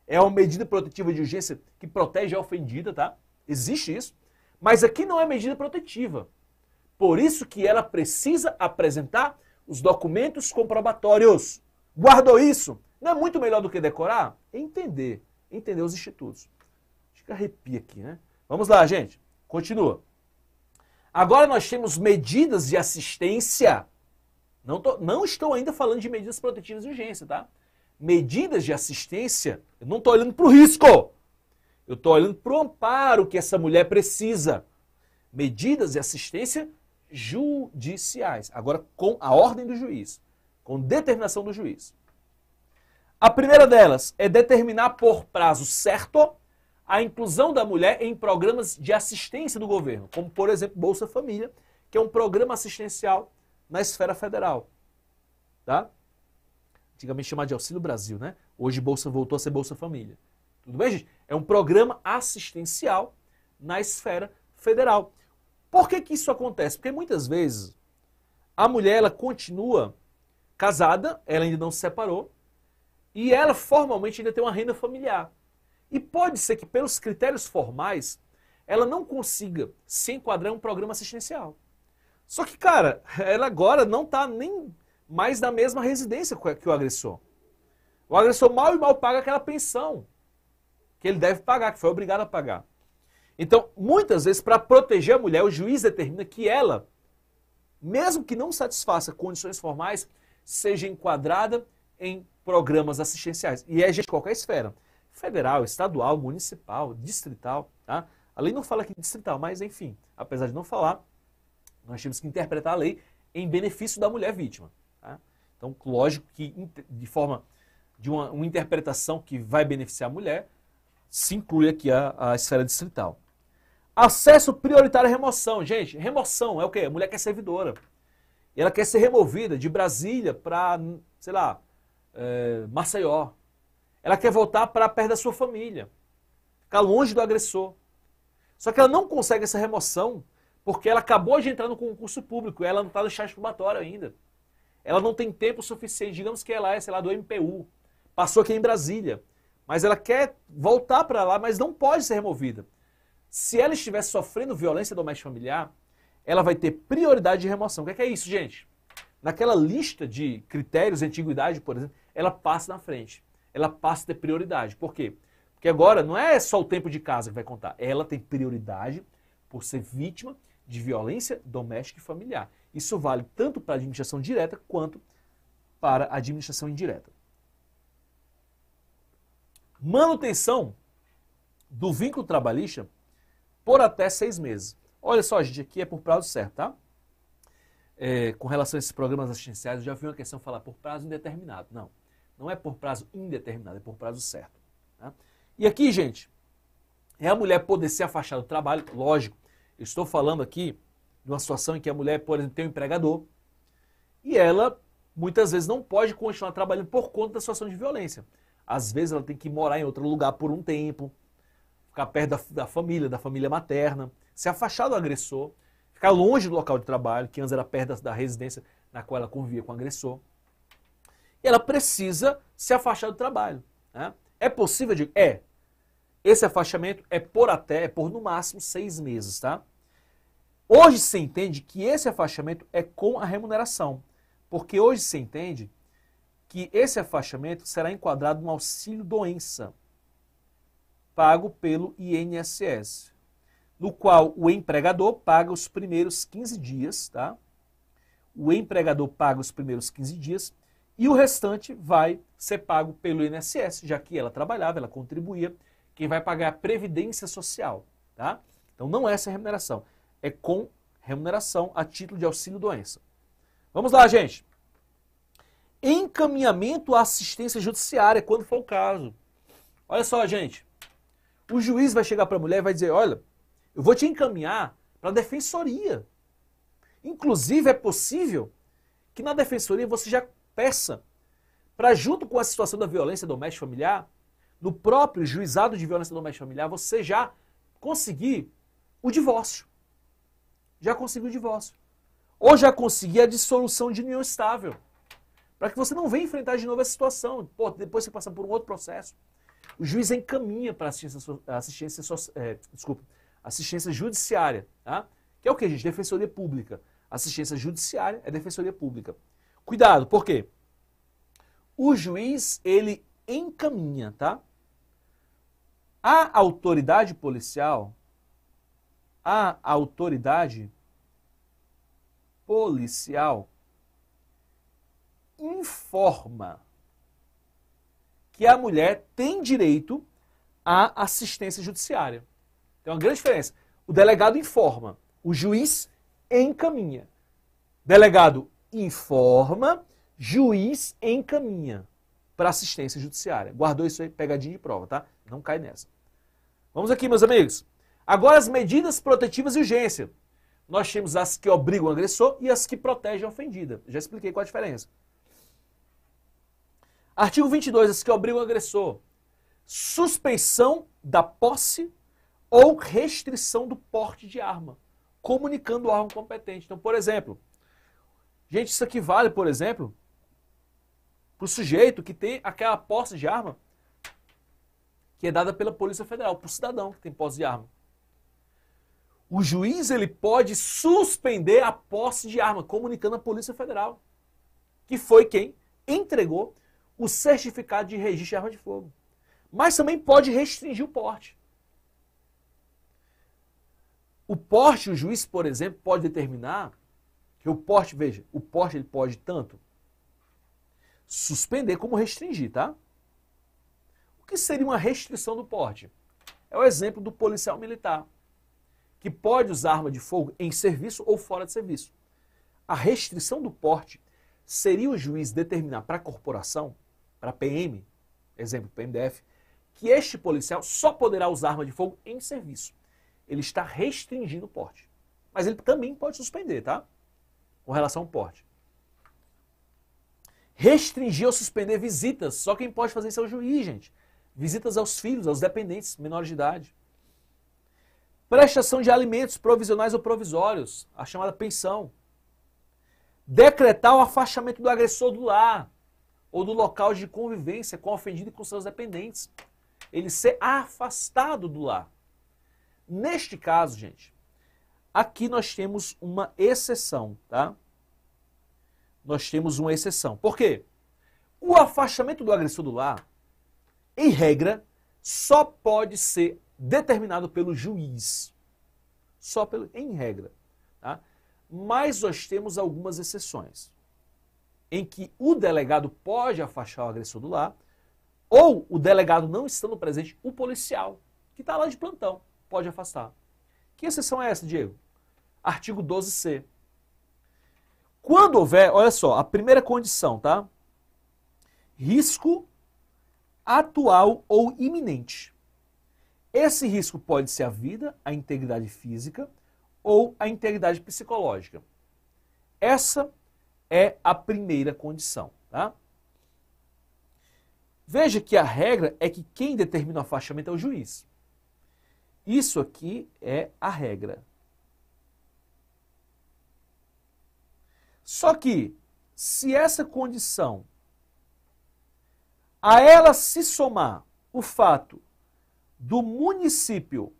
É uma medida protetiva de urgência que protege a ofendida, tá? Existe isso. Mas aqui não é medida protetiva. Por isso que ela precisa apresentar os documentos comprobatórios. Guardou isso? Não é muito melhor do que decorar? Entender. Entender os institutos. que arrepia aqui, né? Vamos lá, gente. Continua. Agora nós temos medidas de assistência. Não, tô, não estou ainda falando de medidas protetivas de urgência, tá? Medidas de assistência, eu não estou olhando para o risco. Eu estou olhando para o amparo que essa mulher precisa. Medidas de assistência judiciais. Agora, com a ordem do juiz, com determinação do juiz. A primeira delas é determinar por prazo certo a inclusão da mulher em programas de assistência do governo, como, por exemplo, Bolsa Família, que é um programa assistencial na esfera federal. Tá? Antigamente chamado de Auxílio Brasil, né? Hoje Bolsa voltou a ser Bolsa Família. Tudo bem, gente? É um programa assistencial na esfera federal. Por que, que isso acontece? Porque muitas vezes a mulher ela continua casada, ela ainda não se separou, e ela formalmente ainda tem uma renda familiar. E pode ser que, pelos critérios formais, ela não consiga se enquadrar em um programa assistencial. Só que, cara, *laughs* ela agora não está nem mais na mesma residência que o agressor. O agressor mal e mal paga aquela pensão que ele deve pagar, que foi obrigado a pagar. Então, muitas vezes, para proteger a mulher, o juiz determina que ela, mesmo que não satisfaça condições formais, seja enquadrada em programas assistenciais. E é de qualquer esfera: federal, estadual, municipal, distrital. Tá? A lei não fala aqui distrital, mas enfim, apesar de não falar, nós temos que interpretar a lei em benefício da mulher vítima. Tá? Então, lógico que de forma de uma, uma interpretação que vai beneficiar a mulher, se inclui aqui a, a esfera distrital. Acesso prioritário à remoção. Gente, remoção é o quê? A mulher quer servidora. E ela quer ser removida de Brasília para, sei lá, é, Maceió. Ela quer voltar para perto da sua família. Ficar longe do agressor. Só que ela não consegue essa remoção porque ela acabou de entrar no concurso público. Ela não está no estágio probatório ainda. Ela não tem tempo suficiente. Digamos que ela é, sei lá, do MPU. Passou aqui em Brasília. Mas ela quer voltar para lá, mas não pode ser removida. Se ela estiver sofrendo violência doméstica familiar, ela vai ter prioridade de remoção. O que é, que é isso, gente? Naquela lista de critérios, de antiguidade, por exemplo, ela passa na frente. Ela passa a ter prioridade. Por quê? Porque agora não é só o tempo de casa que vai contar. Ela tem prioridade por ser vítima de violência doméstica e familiar. Isso vale tanto para a administração direta quanto para a administração indireta. Manutenção do vínculo trabalhista por até seis meses. Olha só, gente, aqui é por prazo certo, tá? É, com relação a esses programas assistenciais, eu já vi uma questão falar por prazo indeterminado. Não, não é por prazo indeterminado, é por prazo certo. Tá? E aqui, gente, é a mulher poder se afastar do trabalho, lógico, eu estou falando aqui de uma situação em que a mulher, por exemplo, tem um empregador e ela muitas vezes não pode continuar trabalhando por conta da situação de violência. Às vezes ela tem que morar em outro lugar por um tempo, ficar perto da, da família, da família materna, se afastar do agressor, ficar longe do local de trabalho, que antes era perto da, da residência na qual ela convivia com o agressor. E ela precisa se afastar do trabalho. Né? É possível? Digo, é. Esse afastamento é por até, é por no máximo seis meses, tá? Hoje se entende que esse afastamento é com a remuneração, porque hoje se entende que esse afastamento será enquadrado no auxílio doença pago pelo INSS, no qual o empregador paga os primeiros 15 dias, tá? O empregador paga os primeiros 15 dias e o restante vai ser pago pelo INSS, já que ela trabalhava, ela contribuía, quem vai pagar é a previdência social, tá? Então não é essa remuneração, é com remuneração a título de auxílio doença. Vamos lá, gente. Encaminhamento à assistência judiciária, quando for o caso. Olha só, gente. O juiz vai chegar para a mulher e vai dizer: olha, eu vou te encaminhar para a defensoria. Inclusive, é possível que na defensoria você já peça para, junto com a situação da violência doméstica familiar, no próprio juizado de violência doméstica familiar, você já conseguir o divórcio. Já conseguiu o divórcio. Ou já conseguir a dissolução de união estável. Para que você não venha enfrentar de novo essa situação. Pô, depois você passa por um outro processo. O juiz encaminha para assistência, assistência, é, desculpa, assistência judiciária, tá? que é o que, gente? Defensoria Pública. Assistência judiciária é defensoria pública. Cuidado, por quê? O juiz, ele encaminha, tá? A autoridade policial, a autoridade policial informa que a mulher tem direito à assistência judiciária. Tem uma grande diferença. O delegado informa, o juiz encaminha. Delegado informa, juiz encaminha para assistência judiciária. Guardou isso aí, pegadinha de prova, tá? Não cai nessa. Vamos aqui, meus amigos. Agora as medidas protetivas de urgência. Nós temos as que obrigam o agressor e as que protegem a ofendida. Já expliquei qual a diferença. Artigo 22, esse que obriga é o agressor. Suspeição da posse ou restrição do porte de arma, comunicando o órgão competente. Então, por exemplo, gente, isso aqui vale, por exemplo, para o sujeito que tem aquela posse de arma que é dada pela Polícia Federal, para o cidadão que tem posse de arma. O juiz ele pode suspender a posse de arma, comunicando à Polícia Federal, que foi quem entregou o certificado de registro de arma de fogo. Mas também pode restringir o porte. O porte, o juiz, por exemplo, pode determinar que o porte, veja, o porte ele pode tanto suspender como restringir, tá? O que seria uma restrição do porte? É o exemplo do policial militar, que pode usar arma de fogo em serviço ou fora de serviço. A restrição do porte seria o juiz determinar para a corporação para PM, exemplo, PMDF, que este policial só poderá usar arma de fogo em serviço. Ele está restringindo o porte. Mas ele também pode suspender, tá? Com relação ao porte. Restringir ou suspender visitas. Só quem pode fazer isso é o juiz, gente. Visitas aos filhos, aos dependentes, menores de idade. Prestação de alimentos provisionais ou provisórios, a chamada pensão. Decretar o afastamento do agressor do lar ou do local de convivência com o ofendido e com seus dependentes. Ele ser afastado do lar. Neste caso, gente, aqui nós temos uma exceção, tá? Nós temos uma exceção. Por quê? O afastamento do agressor do lar, em regra, só pode ser determinado pelo juiz. Só pelo, em regra. Tá? Mas nós temos algumas exceções em que o delegado pode afastar o agressor do lar, ou o delegado não estando presente, o policial, que está lá de plantão, pode afastar. Que exceção é essa, Diego? Artigo 12C. Quando houver, olha só, a primeira condição, tá? Risco atual ou iminente. Esse risco pode ser a vida, a integridade física ou a integridade psicológica. Essa é a primeira condição, tá? Veja que a regra é que quem determina o afastamento é o juiz. Isso aqui é a regra. Só que, se essa condição, a ela se somar o fato do município,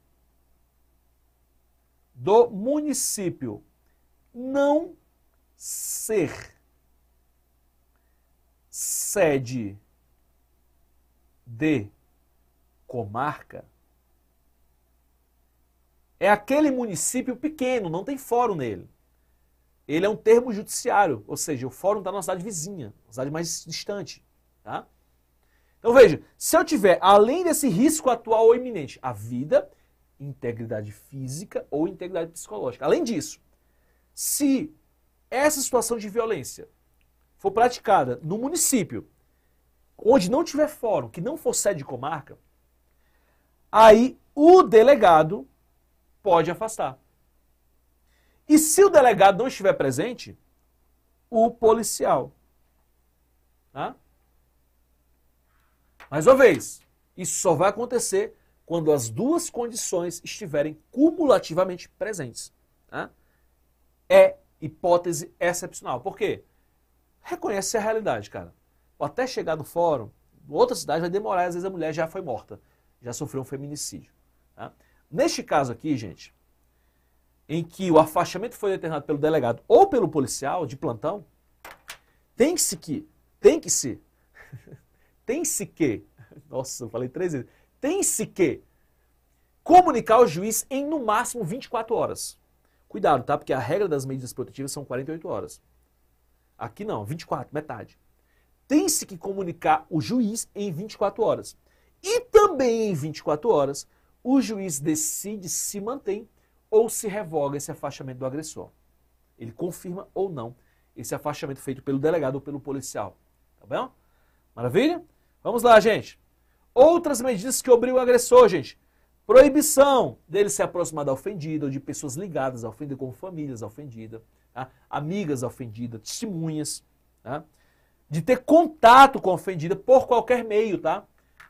do município não ser, sede de comarca, é aquele município pequeno, não tem fórum nele. Ele é um termo judiciário, ou seja, o fórum está na cidade vizinha, na cidade mais distante. Tá? Então veja, se eu tiver, além desse risco atual ou iminente, a vida, integridade física ou integridade psicológica. Além disso, se essa situação de violência for praticada no município, onde não tiver fórum, que não for sede de comarca, aí o delegado pode afastar. E se o delegado não estiver presente, o policial. Tá? Mais uma vez, isso só vai acontecer quando as duas condições estiverem cumulativamente presentes. Tá? É hipótese excepcional. Por quê? Reconhece a realidade, cara. Ou até chegar no fórum, outra cidade vai demorar, às vezes a mulher já foi morta, já sofreu um feminicídio. Tá? Neste caso aqui, gente, em que o afastamento foi determinado pelo delegado ou pelo policial de plantão, tem-se que, tem que se, *laughs* tem-se que, nossa, eu falei três vezes, tem-se que comunicar ao juiz em no máximo 24 horas. Cuidado, tá? Porque a regra das medidas protetivas são 48 horas. Aqui não, 24, metade. Tem-se que comunicar o juiz em 24 horas. E também em 24 horas, o juiz decide se mantém ou se revoga esse afastamento do agressor. Ele confirma ou não esse afastamento feito pelo delegado ou pelo policial. Tá bom? Maravilha? Vamos lá, gente. Outras medidas que obrigam o agressor, gente. Proibição dele se aproximar da ofendida ou de pessoas ligadas à ofendida, como famílias ofendidas, ofendida, tá? amigas ofendidas, ofendida, testemunhas. Tá? De ter contato com a ofendida por qualquer meio, tá?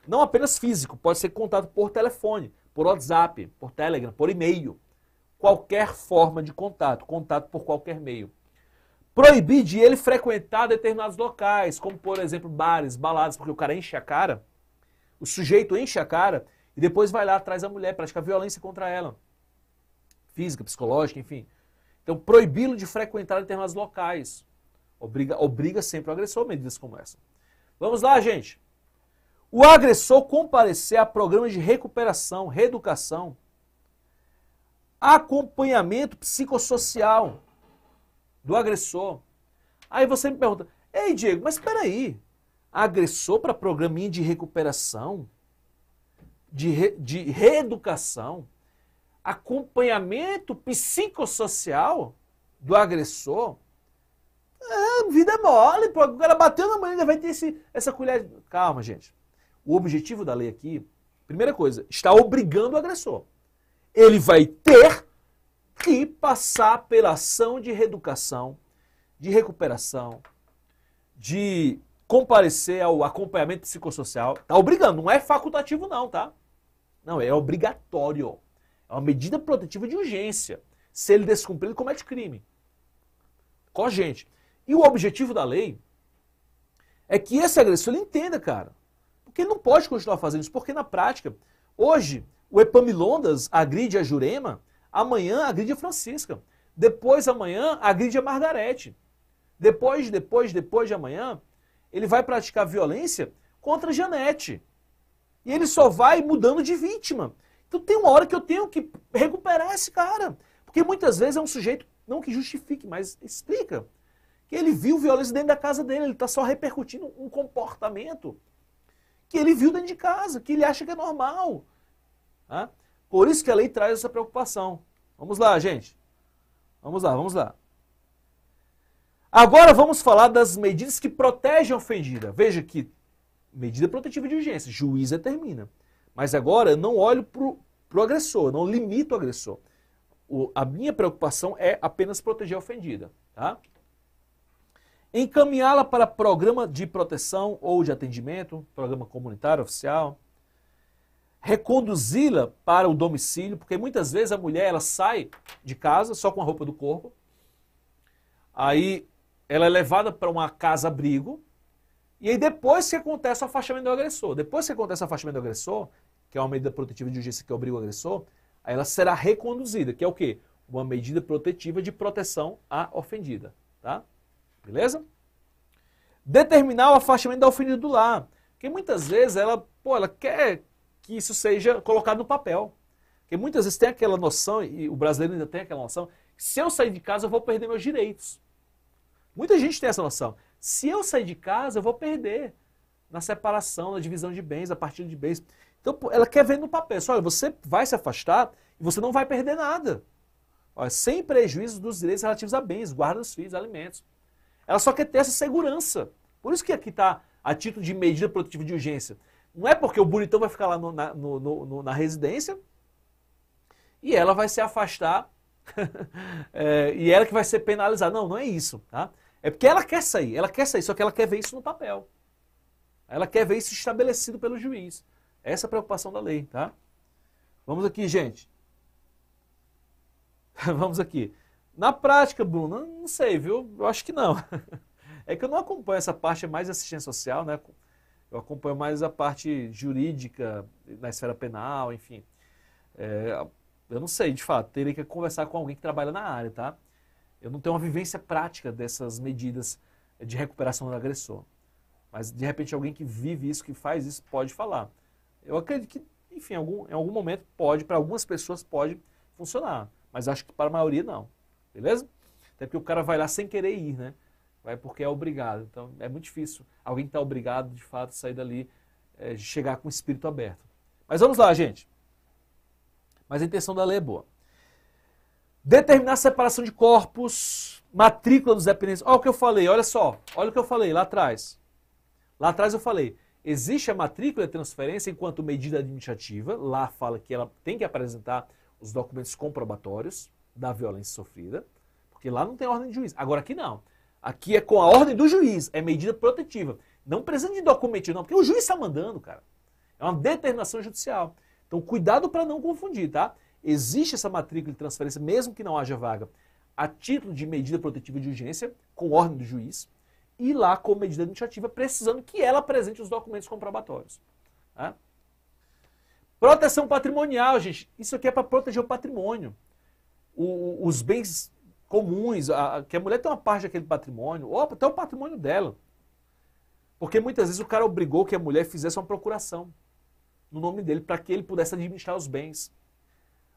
Não apenas físico, pode ser contato por telefone, por WhatsApp, por Telegram, por e-mail. Qualquer forma de contato, contato por qualquer meio. Proibir de ele frequentar determinados locais, como por exemplo bares, baladas, porque o cara enche a cara, o sujeito enche a cara e depois vai lá atrás da mulher, pratica violência contra ela. Física, psicológica, enfim. Então, proibi-lo de frequentar determinados locais. Obriga, obriga sempre o agressor a medidas como essa. Vamos lá, gente. O agressor comparecer a programas de recuperação, reeducação, acompanhamento psicossocial do agressor. Aí você me pergunta, ei Diego, mas espera aí, agressor para programinha de recuperação? de, re, de reeducação, acompanhamento psicossocial do agressor, é, vida mole, pô. o cara bateu na mãe ainda vai ter esse, essa colher. Calma, gente. O objetivo da lei aqui, primeira coisa, está obrigando o agressor. Ele vai ter que passar pela ação de reeducação, de recuperação, de comparecer ao acompanhamento psicossocial. Está obrigando, não é facultativo não, tá? Não, é obrigatório. É uma medida protetiva de urgência. Se ele descumprir, ele comete crime. gente? E o objetivo da lei é que esse agressor ele entenda, cara. Porque ele não pode continuar fazendo isso, porque na prática, hoje, o Epamilondas agride a Jurema, amanhã agride a Francisca. Depois amanhã agride a Margarete. Depois, depois, depois de amanhã, ele vai praticar violência contra a Janete. E ele só vai mudando de vítima. Então tem uma hora que eu tenho que recuperar esse cara. Porque muitas vezes é um sujeito, não que justifique, mas explica. Que ele viu violência dentro da casa dele, ele está só repercutindo um comportamento que ele viu dentro de casa, que ele acha que é normal. Por isso que a lei traz essa preocupação. Vamos lá, gente. Vamos lá, vamos lá. Agora vamos falar das medidas que protegem a ofendida. Veja que medida protetiva de urgência, juiz determina. Mas agora eu não olho para o agressor, não limito o agressor. O, a minha preocupação é apenas proteger a ofendida. Tá? Encaminhá-la para programa de proteção ou de atendimento, programa comunitário oficial. Reconduzi-la para o domicílio, porque muitas vezes a mulher ela sai de casa só com a roupa do corpo. Aí ela é levada para uma casa-abrigo, e aí depois que acontece o afastamento do agressor, depois que acontece o afastamento do agressor, que é uma medida protetiva de urgência que obriga o agressor, aí ela será reconduzida, que é o quê? Uma medida protetiva de proteção à ofendida, tá? Beleza? Determinar o afastamento da ofendida do lar. Porque muitas vezes ela, pô, ela quer que isso seja colocado no papel. Porque muitas vezes tem aquela noção, e o brasileiro ainda tem aquela noção, se eu sair de casa eu vou perder meus direitos. Muita gente tem essa noção. Se eu sair de casa, eu vou perder na separação, na divisão de bens, a partilha de bens. Então, ela quer ver no papel. Só, olha, você vai se afastar e você não vai perder nada. Olha, sem prejuízo dos direitos relativos a bens, guarda dos filhos, alimentos. Ela só quer ter essa segurança. Por isso que aqui está a título de medida protetiva de urgência. Não é porque o bonitão vai ficar lá no, na, no, no, na residência e ela vai se afastar *laughs* é, e ela que vai ser penalizada. Não, não é isso. Tá? É porque ela quer sair, ela quer sair, só que ela quer ver isso no papel. Ela quer ver isso estabelecido pelo juiz. Essa é a preocupação da lei, tá? Vamos aqui, gente. *laughs* Vamos aqui. Na prática, Bruno, não sei, viu? Eu acho que não. *laughs* É que eu não acompanho essa parte é mais de assistência social, né? Eu acompanho mais a parte jurídica, na esfera penal, enfim. É, eu não sei, de fato, teria que conversar com alguém que trabalha na área, tá? Eu não tenho uma vivência prática dessas medidas de recuperação do agressor. Mas, de repente, alguém que vive isso, que faz isso, pode falar. Eu acredito que, enfim, algum, em algum momento pode, para algumas pessoas pode funcionar. Mas acho que para a maioria não. Beleza? Até porque o cara vai lá sem querer ir, né? Vai porque é obrigado. Então, é muito difícil. Alguém está obrigado, de fato, sair dali, é, chegar com o espírito aberto. Mas vamos lá, gente. Mas a intenção da lei é boa. Determinar a separação de corpos, matrícula dos dependentes. Olha o que eu falei, olha só. Olha o que eu falei lá atrás. Lá atrás eu falei, existe a matrícula de transferência enquanto medida administrativa. Lá fala que ela tem que apresentar os documentos comprobatórios da violência sofrida, porque lá não tem ordem de juiz. Agora aqui não. Aqui é com a ordem do juiz, é medida protetiva. Não precisa de documento não, porque o juiz está mandando, cara. É uma determinação judicial. Então cuidado para não confundir, tá? existe essa matrícula de transferência, mesmo que não haja vaga, a título de medida protetiva de urgência, com ordem do juiz, e lá com medida administrativa, precisando que ela apresente os documentos comprobatórios. Tá? Proteção patrimonial, gente. Isso aqui é para proteger o patrimônio. O, os bens comuns, a, que a mulher tem uma parte daquele patrimônio, ou até o patrimônio dela. Porque muitas vezes o cara obrigou que a mulher fizesse uma procuração no nome dele, para que ele pudesse administrar os bens.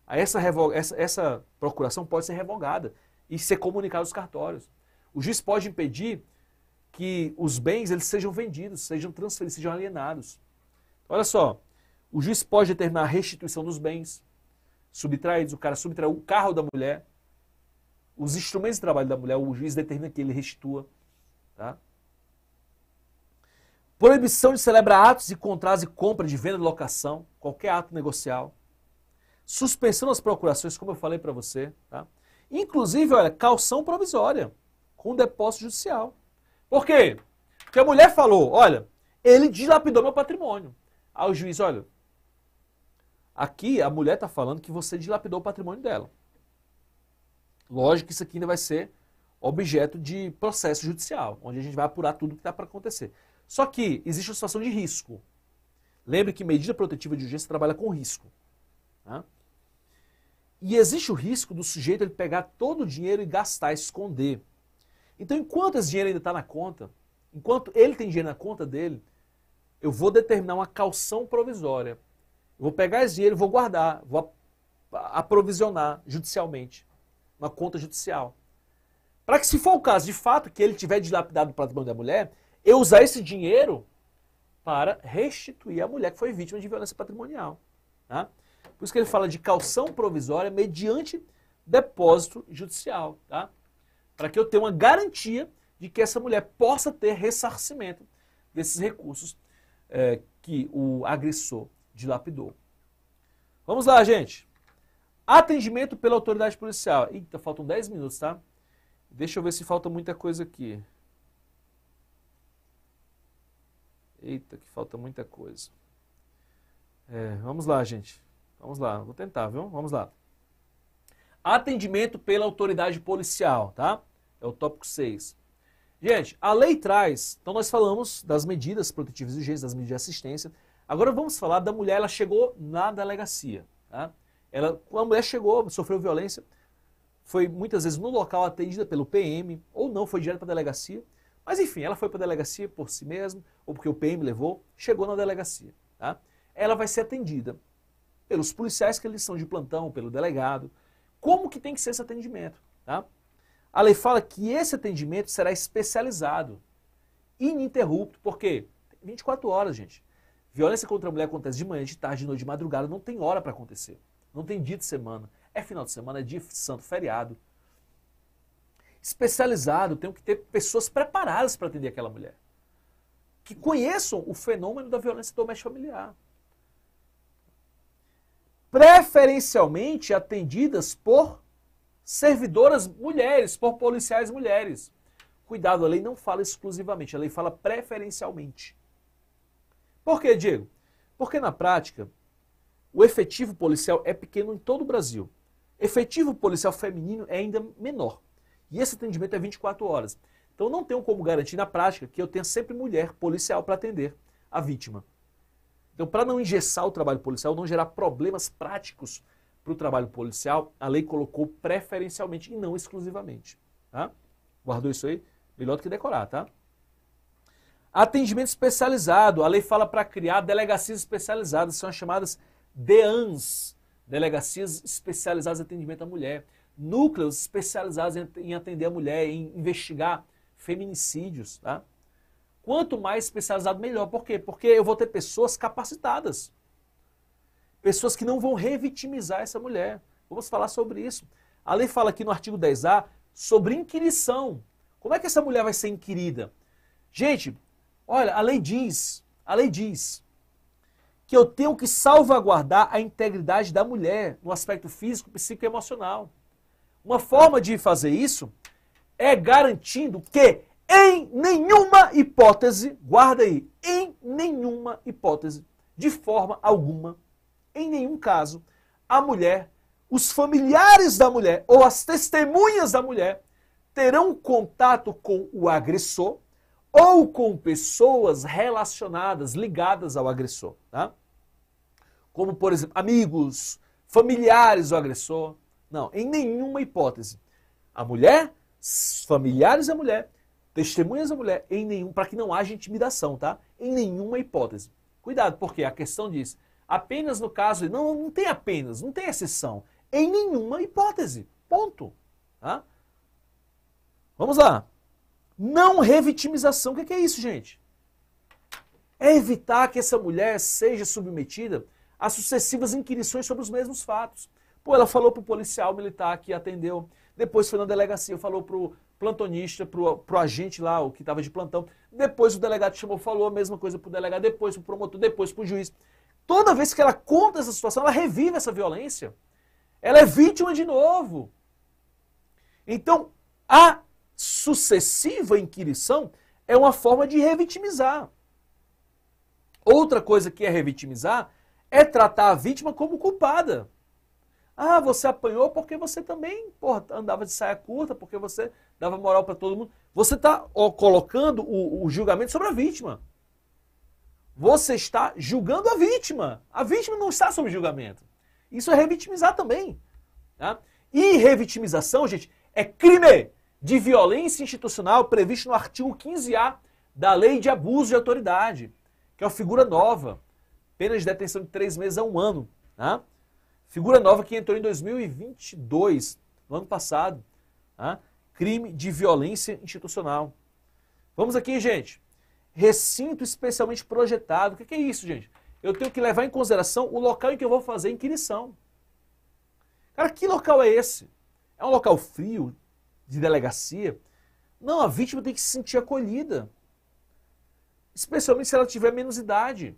Essa, essa, essa procuração pode ser revogada e ser comunicada aos cartórios. O juiz pode impedir que os bens eles sejam vendidos, sejam transferidos, sejam alienados. Olha só, o juiz pode determinar a restituição dos bens subtraídos, o cara subtraiu o carro da mulher, os instrumentos de trabalho da mulher, o juiz determina que ele restitua. Tá? Proibição de celebrar atos e contratos de compra, de venda e locação, qualquer ato negocial suspensão das procurações, como eu falei para você, tá? Inclusive, olha, calção provisória com depósito judicial. Por quê? Porque a mulher falou, olha, ele dilapidou meu patrimônio. Aí o juiz, olha, aqui a mulher está falando que você dilapidou o patrimônio dela. Lógico que isso aqui ainda vai ser objeto de processo judicial, onde a gente vai apurar tudo que está para acontecer. Só que existe uma situação de risco. Lembre que medida protetiva de urgência trabalha com risco. Tá? E existe o risco do sujeito ele pegar todo o dinheiro e gastar, esconder. Então, enquanto esse dinheiro ainda está na conta, enquanto ele tem dinheiro na conta dele, eu vou determinar uma calção provisória. Eu vou pegar esse dinheiro, vou guardar, vou aprovisionar judicialmente, uma conta judicial. Para que, se for o caso, de fato, que ele tiver dilapidado o patrimônio da mulher, eu usar esse dinheiro para restituir a mulher que foi vítima de violência patrimonial. Tá? Por isso que ele fala de calção provisória mediante depósito judicial, tá? Para que eu tenha uma garantia de que essa mulher possa ter ressarcimento desses recursos é, que o agressor dilapidou. Vamos lá, gente. Atendimento pela autoridade policial. Eita, faltam 10 minutos, tá? Deixa eu ver se falta muita coisa aqui. Eita, que falta muita coisa. É, vamos lá, gente. Vamos lá, vou tentar, viu? Vamos lá. Atendimento pela autoridade policial, tá? É o tópico 6. Gente, a lei traz, então nós falamos das medidas protetivas e urgentes, das medidas de assistência. Agora vamos falar da mulher, ela chegou na delegacia, tá? Ela, a mulher chegou, sofreu violência, foi muitas vezes no local atendida pelo PM, ou não, foi direto para a delegacia. Mas enfim, ela foi para a delegacia por si mesma, ou porque o PM levou, chegou na delegacia, tá? Ela vai ser atendida pelos policiais que eles são de plantão, pelo delegado. Como que tem que ser esse atendimento? Tá? A lei fala que esse atendimento será especializado, ininterrupto, porque 24 horas, gente. Violência contra a mulher acontece de manhã, de tarde, de noite, de madrugada, não tem hora para acontecer. Não tem dia de semana. É final de semana, é dia santo, feriado. Especializado, tem que ter pessoas preparadas para atender aquela mulher. Que conheçam o fenômeno da violência doméstica familiar preferencialmente atendidas por servidoras mulheres, por policiais mulheres. Cuidado, a lei não fala exclusivamente, a lei fala preferencialmente. Por quê, Diego? Porque na prática, o efetivo policial é pequeno em todo o Brasil. Efetivo policial feminino é ainda menor. E esse atendimento é 24 horas. Então não tenho como garantir na prática que eu tenha sempre mulher policial para atender a vítima. Então, para não engessar o trabalho policial, não gerar problemas práticos para o trabalho policial, a lei colocou preferencialmente e não exclusivamente. Tá? Guardou isso aí? Melhor do que decorar, tá? Atendimento especializado. A lei fala para criar delegacias especializadas, são as chamadas DEANs, Delegacias Especializadas em Atendimento à Mulher. Núcleos especializados em atender a mulher, em investigar feminicídios, tá? Quanto mais especializado, melhor. Por quê? Porque eu vou ter pessoas capacitadas. Pessoas que não vão revitimizar essa mulher. Vamos falar sobre isso. A lei fala aqui no artigo 10A sobre inquirição. Como é que essa mulher vai ser inquirida? Gente, olha, a lei diz, a lei diz que eu tenho que salvaguardar a integridade da mulher no aspecto físico, psíquico e emocional. Uma forma de fazer isso é garantindo que em nenhuma hipótese, guarda aí, em nenhuma hipótese, de forma alguma, em nenhum caso, a mulher, os familiares da mulher ou as testemunhas da mulher terão contato com o agressor ou com pessoas relacionadas, ligadas ao agressor, tá? Como, por exemplo, amigos, familiares do agressor. Não, em nenhuma hipótese. A mulher, familiares da mulher Testemunhas da mulher em nenhum, para que não haja intimidação, tá? Em nenhuma hipótese. Cuidado, porque a questão diz, apenas no caso, não, não tem apenas, não tem exceção. Em nenhuma hipótese. Ponto. Tá? Vamos lá. Não revitimização. O é que é isso, gente? É evitar que essa mulher seja submetida a sucessivas inquirições sobre os mesmos fatos. Pô, ela falou pro policial militar que atendeu, depois foi na delegacia, falou pro plantonista, para o agente lá, o que estava de plantão. Depois o delegado chamou, falou a mesma coisa pro delegado, depois o promotor, depois pro juiz. Toda vez que ela conta essa situação, ela revive essa violência. Ela é vítima de novo. Então, a sucessiva inquirição é uma forma de revitimizar. Outra coisa que é revitimizar é tratar a vítima como culpada. Ah, você apanhou porque você também porra, andava de saia curta, porque você dava moral para todo mundo. Você está colocando o, o julgamento sobre a vítima. Você está julgando a vítima. A vítima não está sob julgamento. Isso é revitimizar também. Tá? E revitimização, gente, é crime de violência institucional previsto no artigo 15A da Lei de Abuso de Autoridade, que é uma figura nova. Pena de detenção de três meses a um ano. Tá? Figura nova que entrou em 2022, no ano passado. Tá? Crime de violência institucional. Vamos aqui, gente. Recinto especialmente projetado. O que é isso, gente? Eu tenho que levar em consideração o local em que eu vou fazer a inquirição. Cara, que local é esse? É um local frio, de delegacia? Não, a vítima tem que se sentir acolhida. Especialmente se ela tiver menos idade.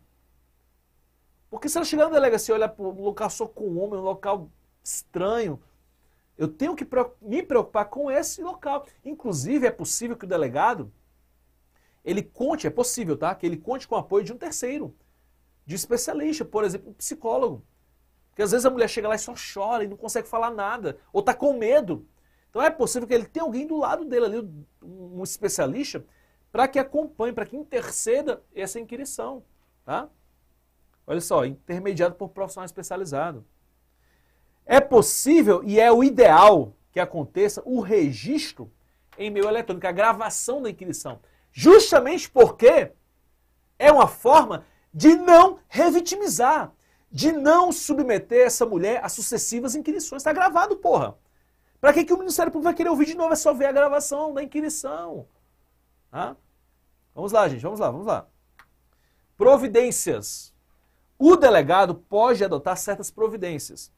Porque se ela chegar na delegacia e olhar para um local só com homem, um local estranho, eu tenho que me preocupar com esse local. Inclusive, é possível que o delegado, ele conte, é possível, tá? Que ele conte com o apoio de um terceiro, de um especialista, por exemplo, um psicólogo. Porque às vezes a mulher chega lá e só chora e não consegue falar nada, ou está com medo. Então é possível que ele tenha alguém do lado dele ali, um especialista, para que acompanhe, para que interceda essa inquirição, tá? Olha só, intermediado por profissional especializado. É possível e é o ideal que aconteça o registro em meio eletrônico, a gravação da inquisição. Justamente porque é uma forma de não revitimizar, de não submeter essa mulher a sucessivas inquisições. Está gravado, porra. Para que, que o Ministério Público vai querer ouvir de novo? É só ver a gravação da inquisição. ah? Tá? Vamos lá, gente, vamos lá, vamos lá. Providências o delegado pode adotar certas providências.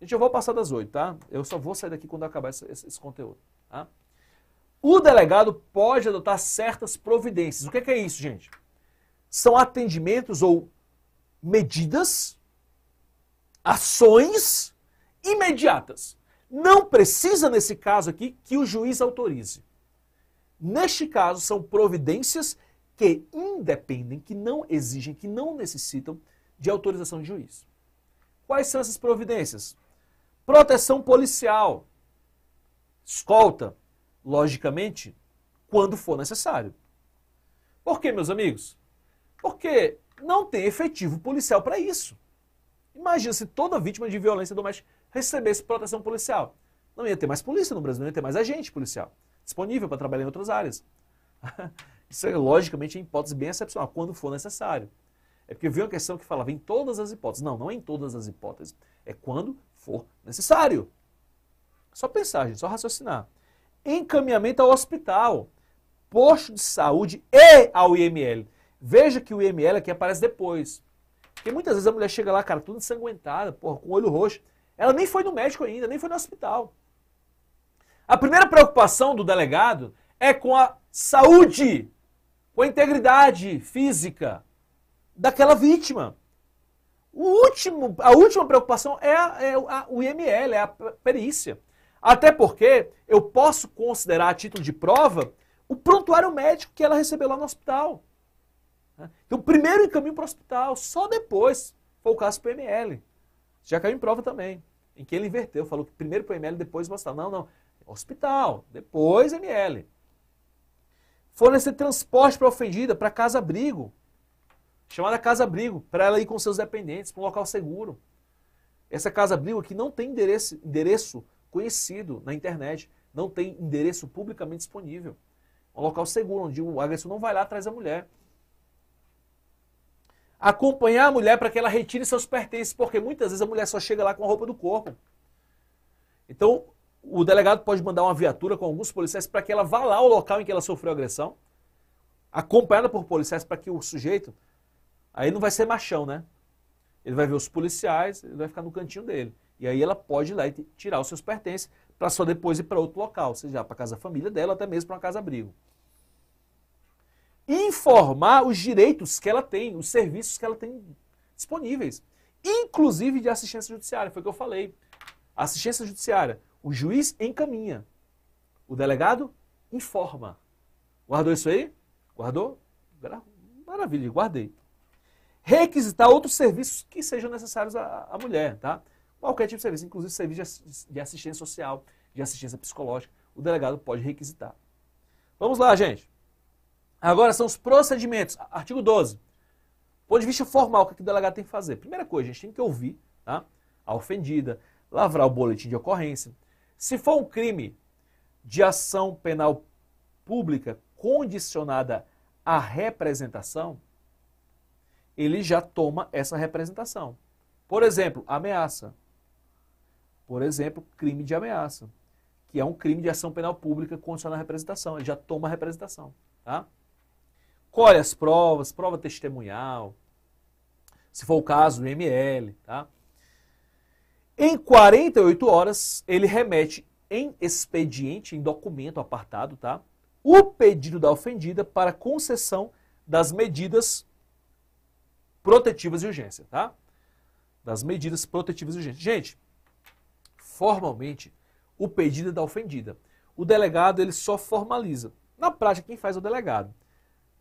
Gente, eu vou passar das oito, tá? Eu só vou sair daqui quando acabar esse, esse, esse conteúdo, tá? O delegado pode adotar certas providências. O que é, que é isso, gente? São atendimentos ou medidas, ações imediatas. Não precisa, nesse caso aqui, que o juiz autorize. Neste caso, são providências que independem, que não exigem, que não necessitam de autorização de juiz. Quais são essas providências? Proteção policial, escolta, logicamente, quando for necessário. Por quê, meus amigos? Porque não tem efetivo policial para isso. Imagina se toda vítima de violência doméstica recebesse proteção policial. Não ia ter mais polícia no Brasil, não ia ter mais agente policial disponível para trabalhar em outras áreas. *laughs* Isso, é, logicamente, é hipótese bem excepcional, quando for necessário. É porque veio uma questão que falava em todas as hipóteses. Não, não é em todas as hipóteses. É quando for necessário. Só pensar, gente, só raciocinar. Encaminhamento ao hospital, posto de saúde e ao IML. Veja que o IML aqui aparece depois. Porque muitas vezes a mulher chega lá, cara, tudo ensanguentada, porra, com o olho roxo. Ela nem foi no médico ainda, nem foi no hospital. A primeira preocupação do delegado é com a saúde, com a integridade física, daquela vítima. O último, a última preocupação é, é a, é a, o IML, é a perícia. Até porque eu posso considerar a título de prova o prontuário médico que ela recebeu lá no hospital. Né? Então, primeiro encaminho para o hospital, só depois foi o caso para o IML. Já caiu em prova também, em que ele inverteu, falou que primeiro para o IML, depois o Não, não, hospital, depois ML. Fornecer transporte para a ofendida para casa-abrigo, chamada Casa Abrigo, para ela ir com seus dependentes para um local seguro. Essa Casa Abrigo aqui não tem endereço, endereço conhecido na internet, não tem endereço publicamente disponível. Um local seguro, onde o agressor não vai lá atrás da mulher. Acompanhar a mulher para que ela retire seus pertences, porque muitas vezes a mulher só chega lá com a roupa do corpo. Então, o delegado pode mandar uma viatura com alguns policiais para que ela vá lá ao local em que ela sofreu a agressão, acompanhada por policiais para que o sujeito Aí não vai ser machão, né? Ele vai ver os policiais, ele vai ficar no cantinho dele. E aí ela pode ir lá e tirar os seus pertences para só depois ir para outro local, seja para casa da família dela, até mesmo para uma casa-abrigo. Informar os direitos que ela tem, os serviços que ela tem disponíveis, inclusive de assistência judiciária, foi o que eu falei. Assistência judiciária, o juiz encaminha, o delegado informa. Guardou isso aí? Guardou? Maravilha, guardei requisitar outros serviços que sejam necessários à, à mulher, tá? Qualquer tipo de serviço, inclusive serviço de assistência social, de assistência psicológica, o delegado pode requisitar. Vamos lá, gente. Agora são os procedimentos. Artigo 12. Ponto de vista formal, o é que o delegado tem que fazer? Primeira coisa, a gente tem que ouvir tá? a ofendida, lavrar o boletim de ocorrência. Se for um crime de ação penal pública condicionada à representação, ele já toma essa representação. Por exemplo, ameaça. Por exemplo, crime de ameaça, que é um crime de ação penal pública condicional à representação. Ele já toma a representação. Tá? Colhe as provas, prova testemunhal, se for o caso, ML. Tá? Em 48 horas, ele remete em expediente, em documento apartado, tá? o pedido da ofendida para concessão das medidas protetivas de urgência, tá? Das medidas protetivas de urgência. Gente, formalmente, o pedido é da ofendida. O delegado, ele só formaliza. Na prática, quem faz é o delegado.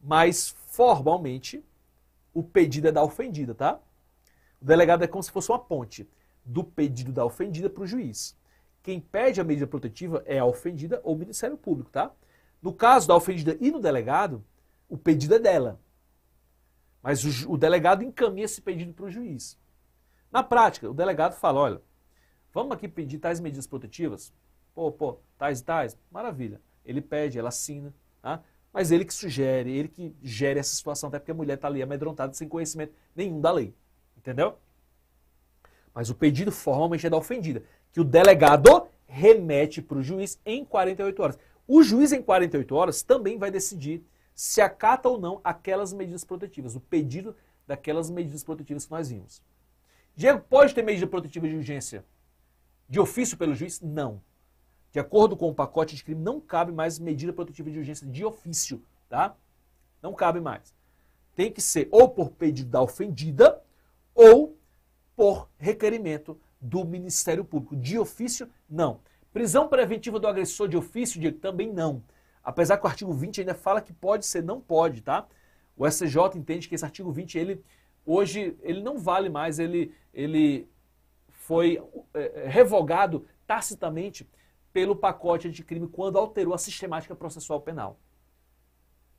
Mas, formalmente, o pedido é da ofendida, tá? O delegado é como se fosse uma ponte do pedido da ofendida para o juiz. Quem pede a medida protetiva é a ofendida ou o Ministério Público, tá? No caso da ofendida e no delegado, o pedido é dela. Mas o, o delegado encaminha esse pedido para o juiz. Na prática, o delegado fala: olha, vamos aqui pedir tais medidas protetivas? Pô, pô, tais e tais, maravilha. Ele pede, ela assina, tá? mas ele que sugere, ele que gere essa situação, até porque a mulher está ali amedrontada, sem conhecimento nenhum da lei. Entendeu? Mas o pedido formalmente é da ofendida, que o delegado remete para o juiz em 48 horas. O juiz em 48 horas também vai decidir se acata ou não aquelas medidas protetivas, o pedido daquelas medidas protetivas que nós vimos. Diego, pode ter medida protetiva de urgência de ofício pelo juiz? Não. De acordo com o pacote de crime, não cabe mais medida protetiva de urgência de ofício, tá? Não cabe mais. Tem que ser ou por pedido da ofendida ou por requerimento do Ministério Público. De ofício, não. Prisão preventiva do agressor de ofício, Diego, também não. Apesar que o artigo 20 ainda fala que pode ser, não pode, tá? O SCJ entende que esse artigo 20, ele hoje, ele não vale mais, ele, ele foi é, é revogado tacitamente pelo pacote de crime quando alterou a sistemática processual penal.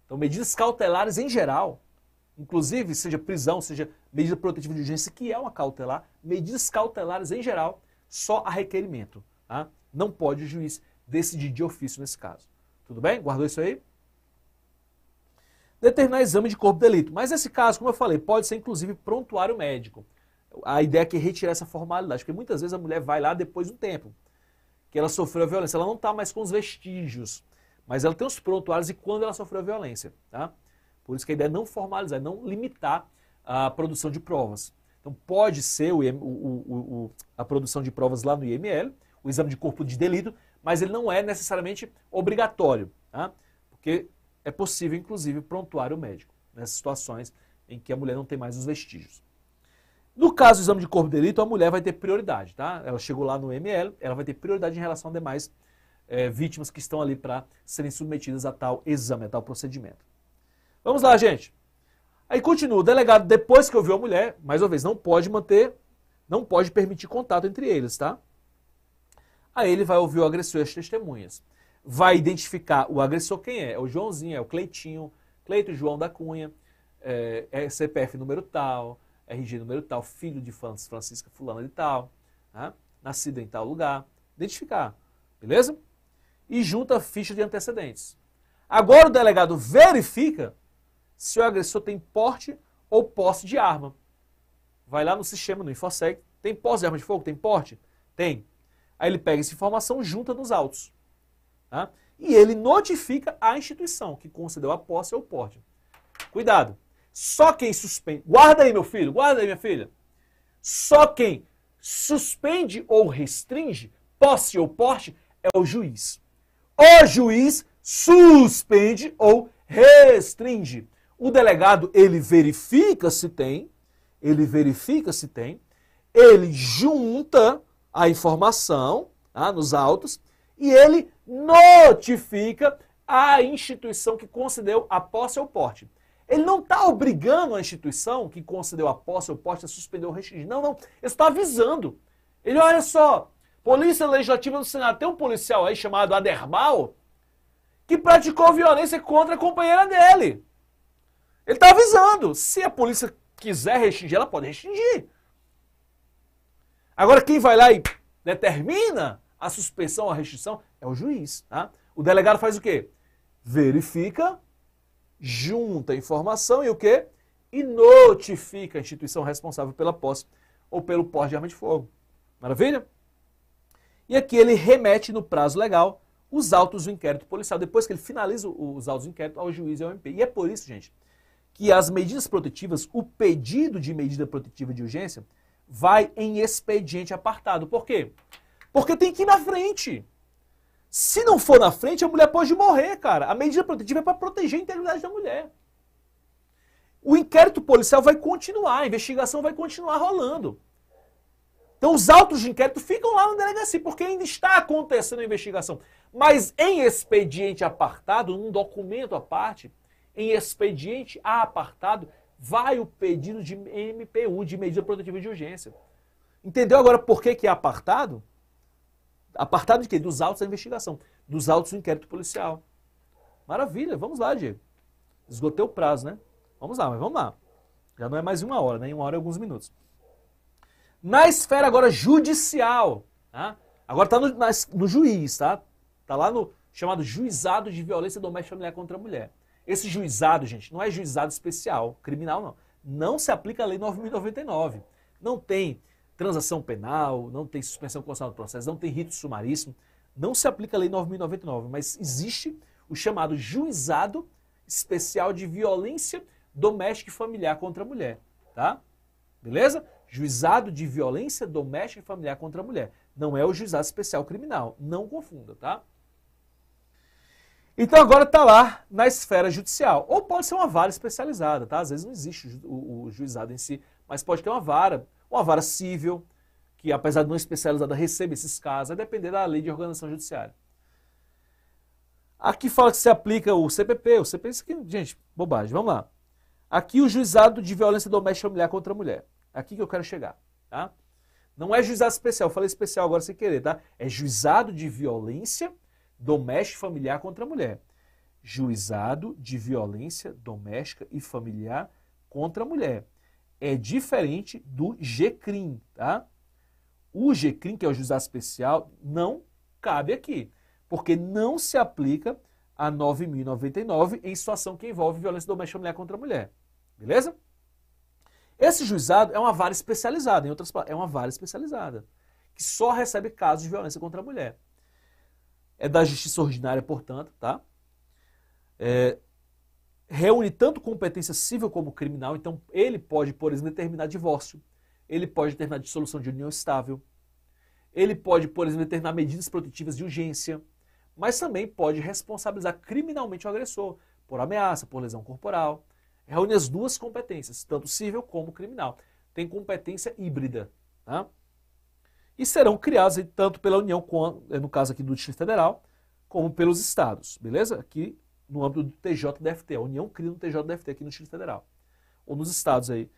Então, medidas cautelares em geral, inclusive seja prisão, seja medida protetiva de urgência, que é uma cautelar, medidas cautelares em geral, só a requerimento. Tá? Não pode o juiz decidir de ofício nesse caso. Tudo bem? Guardou isso aí? Determinar exame de corpo de delito. Mas esse caso, como eu falei, pode ser inclusive prontuário médico. A ideia é que retirar essa formalidade, porque muitas vezes a mulher vai lá depois de um tempo que ela sofreu a violência. Ela não está mais com os vestígios, mas ela tem os prontuários e quando ela sofreu a violência. Tá? Por isso que a ideia é não formalizar, não limitar a produção de provas. Então pode ser o, o, o, a produção de provas lá no IML, o exame de corpo de delito, mas ele não é necessariamente obrigatório, tá? porque é possível, inclusive, prontuar o médico nessas situações em que a mulher não tem mais os vestígios. No caso do exame de corpo de delito, a mulher vai ter prioridade, tá? Ela chegou lá no ML, ela vai ter prioridade em relação a demais é, vítimas que estão ali para serem submetidas a tal exame, a tal procedimento. Vamos lá, gente. Aí continua, o delegado, depois que ouviu a mulher, mais uma vez, não pode manter, não pode permitir contato entre eles, tá? Aí ele vai ouvir o agressor e as testemunhas. Vai identificar o agressor quem é? É o Joãozinho, é o Cleitinho, Cleito João da Cunha, é, é CPF número tal, RG número tal, filho de Francisca Fulana de tal, né? nascido em tal lugar. Identificar, beleza? E junta a ficha de antecedentes. Agora o delegado verifica se o agressor tem porte ou posse de arma. Vai lá no sistema, no InfoSec, tem posse de arma de fogo? Tem porte? Tem. Aí ele pega essa informação, junta nos autos. Tá? E ele notifica a instituição que concedeu a posse ou porte. Cuidado. Só quem suspende. Guarda aí, meu filho, guarda aí, minha filha. Só quem suspende ou restringe posse ou porte é o juiz. O juiz suspende ou restringe. O delegado, ele verifica se tem, ele verifica se tem, ele junta a informação tá, nos autos e ele notifica a instituição que concedeu a posse ou porte. Ele não está obrigando a instituição que concedeu a posse ou porte a suspender ou restringir. Não, não. Ele está avisando. Ele, olha só, Polícia Legislativa do Senado tem um policial aí chamado Adermal que praticou violência contra a companheira dele. Ele está avisando. Se a polícia quiser restringir, ela pode restringir. Agora, quem vai lá e determina a suspensão, a restrição, é o juiz. Tá? O delegado faz o quê? Verifica, junta a informação e o quê? E notifica a instituição responsável pela posse ou pelo porte de arma de fogo. Maravilha? E aqui ele remete no prazo legal os autos do inquérito policial, depois que ele finaliza os autos do inquérito ao juiz e ao MP. E é por isso, gente, que as medidas protetivas, o pedido de medida protetiva de urgência, vai em expediente apartado. Por quê? Porque tem que ir na frente. Se não for na frente, a mulher pode morrer, cara. A medida protetiva é para proteger a integridade da mulher. O inquérito policial vai continuar, a investigação vai continuar rolando. Então os autos de inquérito ficam lá na delegacia, porque ainda está acontecendo a investigação. Mas em expediente apartado, num documento à parte, em expediente apartado, vai o pedido de MPU, de medida protetiva de urgência. Entendeu agora por que, que é apartado? Apartado de quê? Dos autos da investigação, dos autos do inquérito policial. Maravilha, vamos lá, Diego. Esgotei o prazo, né? Vamos lá, mas vamos lá. Já não é mais uma hora, né? Uma hora e alguns minutos. Na esfera agora judicial, tá? agora está no, no, juiz, tá? Está lá no chamado juizado de violência doméstica familiar contra a mulher. Esse juizado, gente, não é juizado especial, criminal não. Não se aplica a Lei 9.099. Não tem transação penal, não tem suspensão constitucional do processo, não tem rito sumaríssimo. Não se aplica a Lei 9.099, mas existe o chamado juizado especial de violência doméstica e familiar contra a mulher, tá? Beleza? Juizado de violência doméstica e familiar contra a mulher. Não é o juizado especial criminal, não confunda, tá? Então agora está lá na esfera judicial. Ou pode ser uma vara especializada, tá? Às vezes não existe o, o juizado em si, mas pode ter uma vara, uma vara civil, que apesar de não especializada, recebe esses casos, vai depender da lei de organização judiciária. Aqui fala que se aplica o CPP, o CPP, isso aqui, gente, bobagem, vamos lá. Aqui o juizado de violência doméstica familiar contra a mulher. É aqui que eu quero chegar, tá? Não é juizado especial, eu falei especial agora sem querer, tá? É juizado de violência doméstico familiar contra a mulher. Juizado de violência doméstica e familiar contra a mulher. É diferente do GCRIM, tá? O GCRIM, que é o juizado especial, não cabe aqui, porque não se aplica a 9.099 em situação que envolve violência doméstica familiar contra a mulher. Beleza? Esse juizado é uma vara especializada, em outras palavras, é uma vara especializada, que só recebe casos de violência contra a mulher é da justiça ordinária, portanto, tá? É, reúne tanto competência civil como criminal, então ele pode, por exemplo, determinar divórcio, ele pode determinar dissolução de união estável, ele pode, por exemplo, determinar medidas protetivas de urgência, mas também pode responsabilizar criminalmente o agressor por ameaça, por lesão corporal. Reúne as duas competências, tanto civil como criminal. Tem competência híbrida, tá? e serão criados tanto pela União, eh, no caso aqui do Distrito Federal, como pelos estados, beleza? Aqui no âmbito do TJDFT, a União cria no TJDFT aqui no Distrito Federal, ou nos estados aí,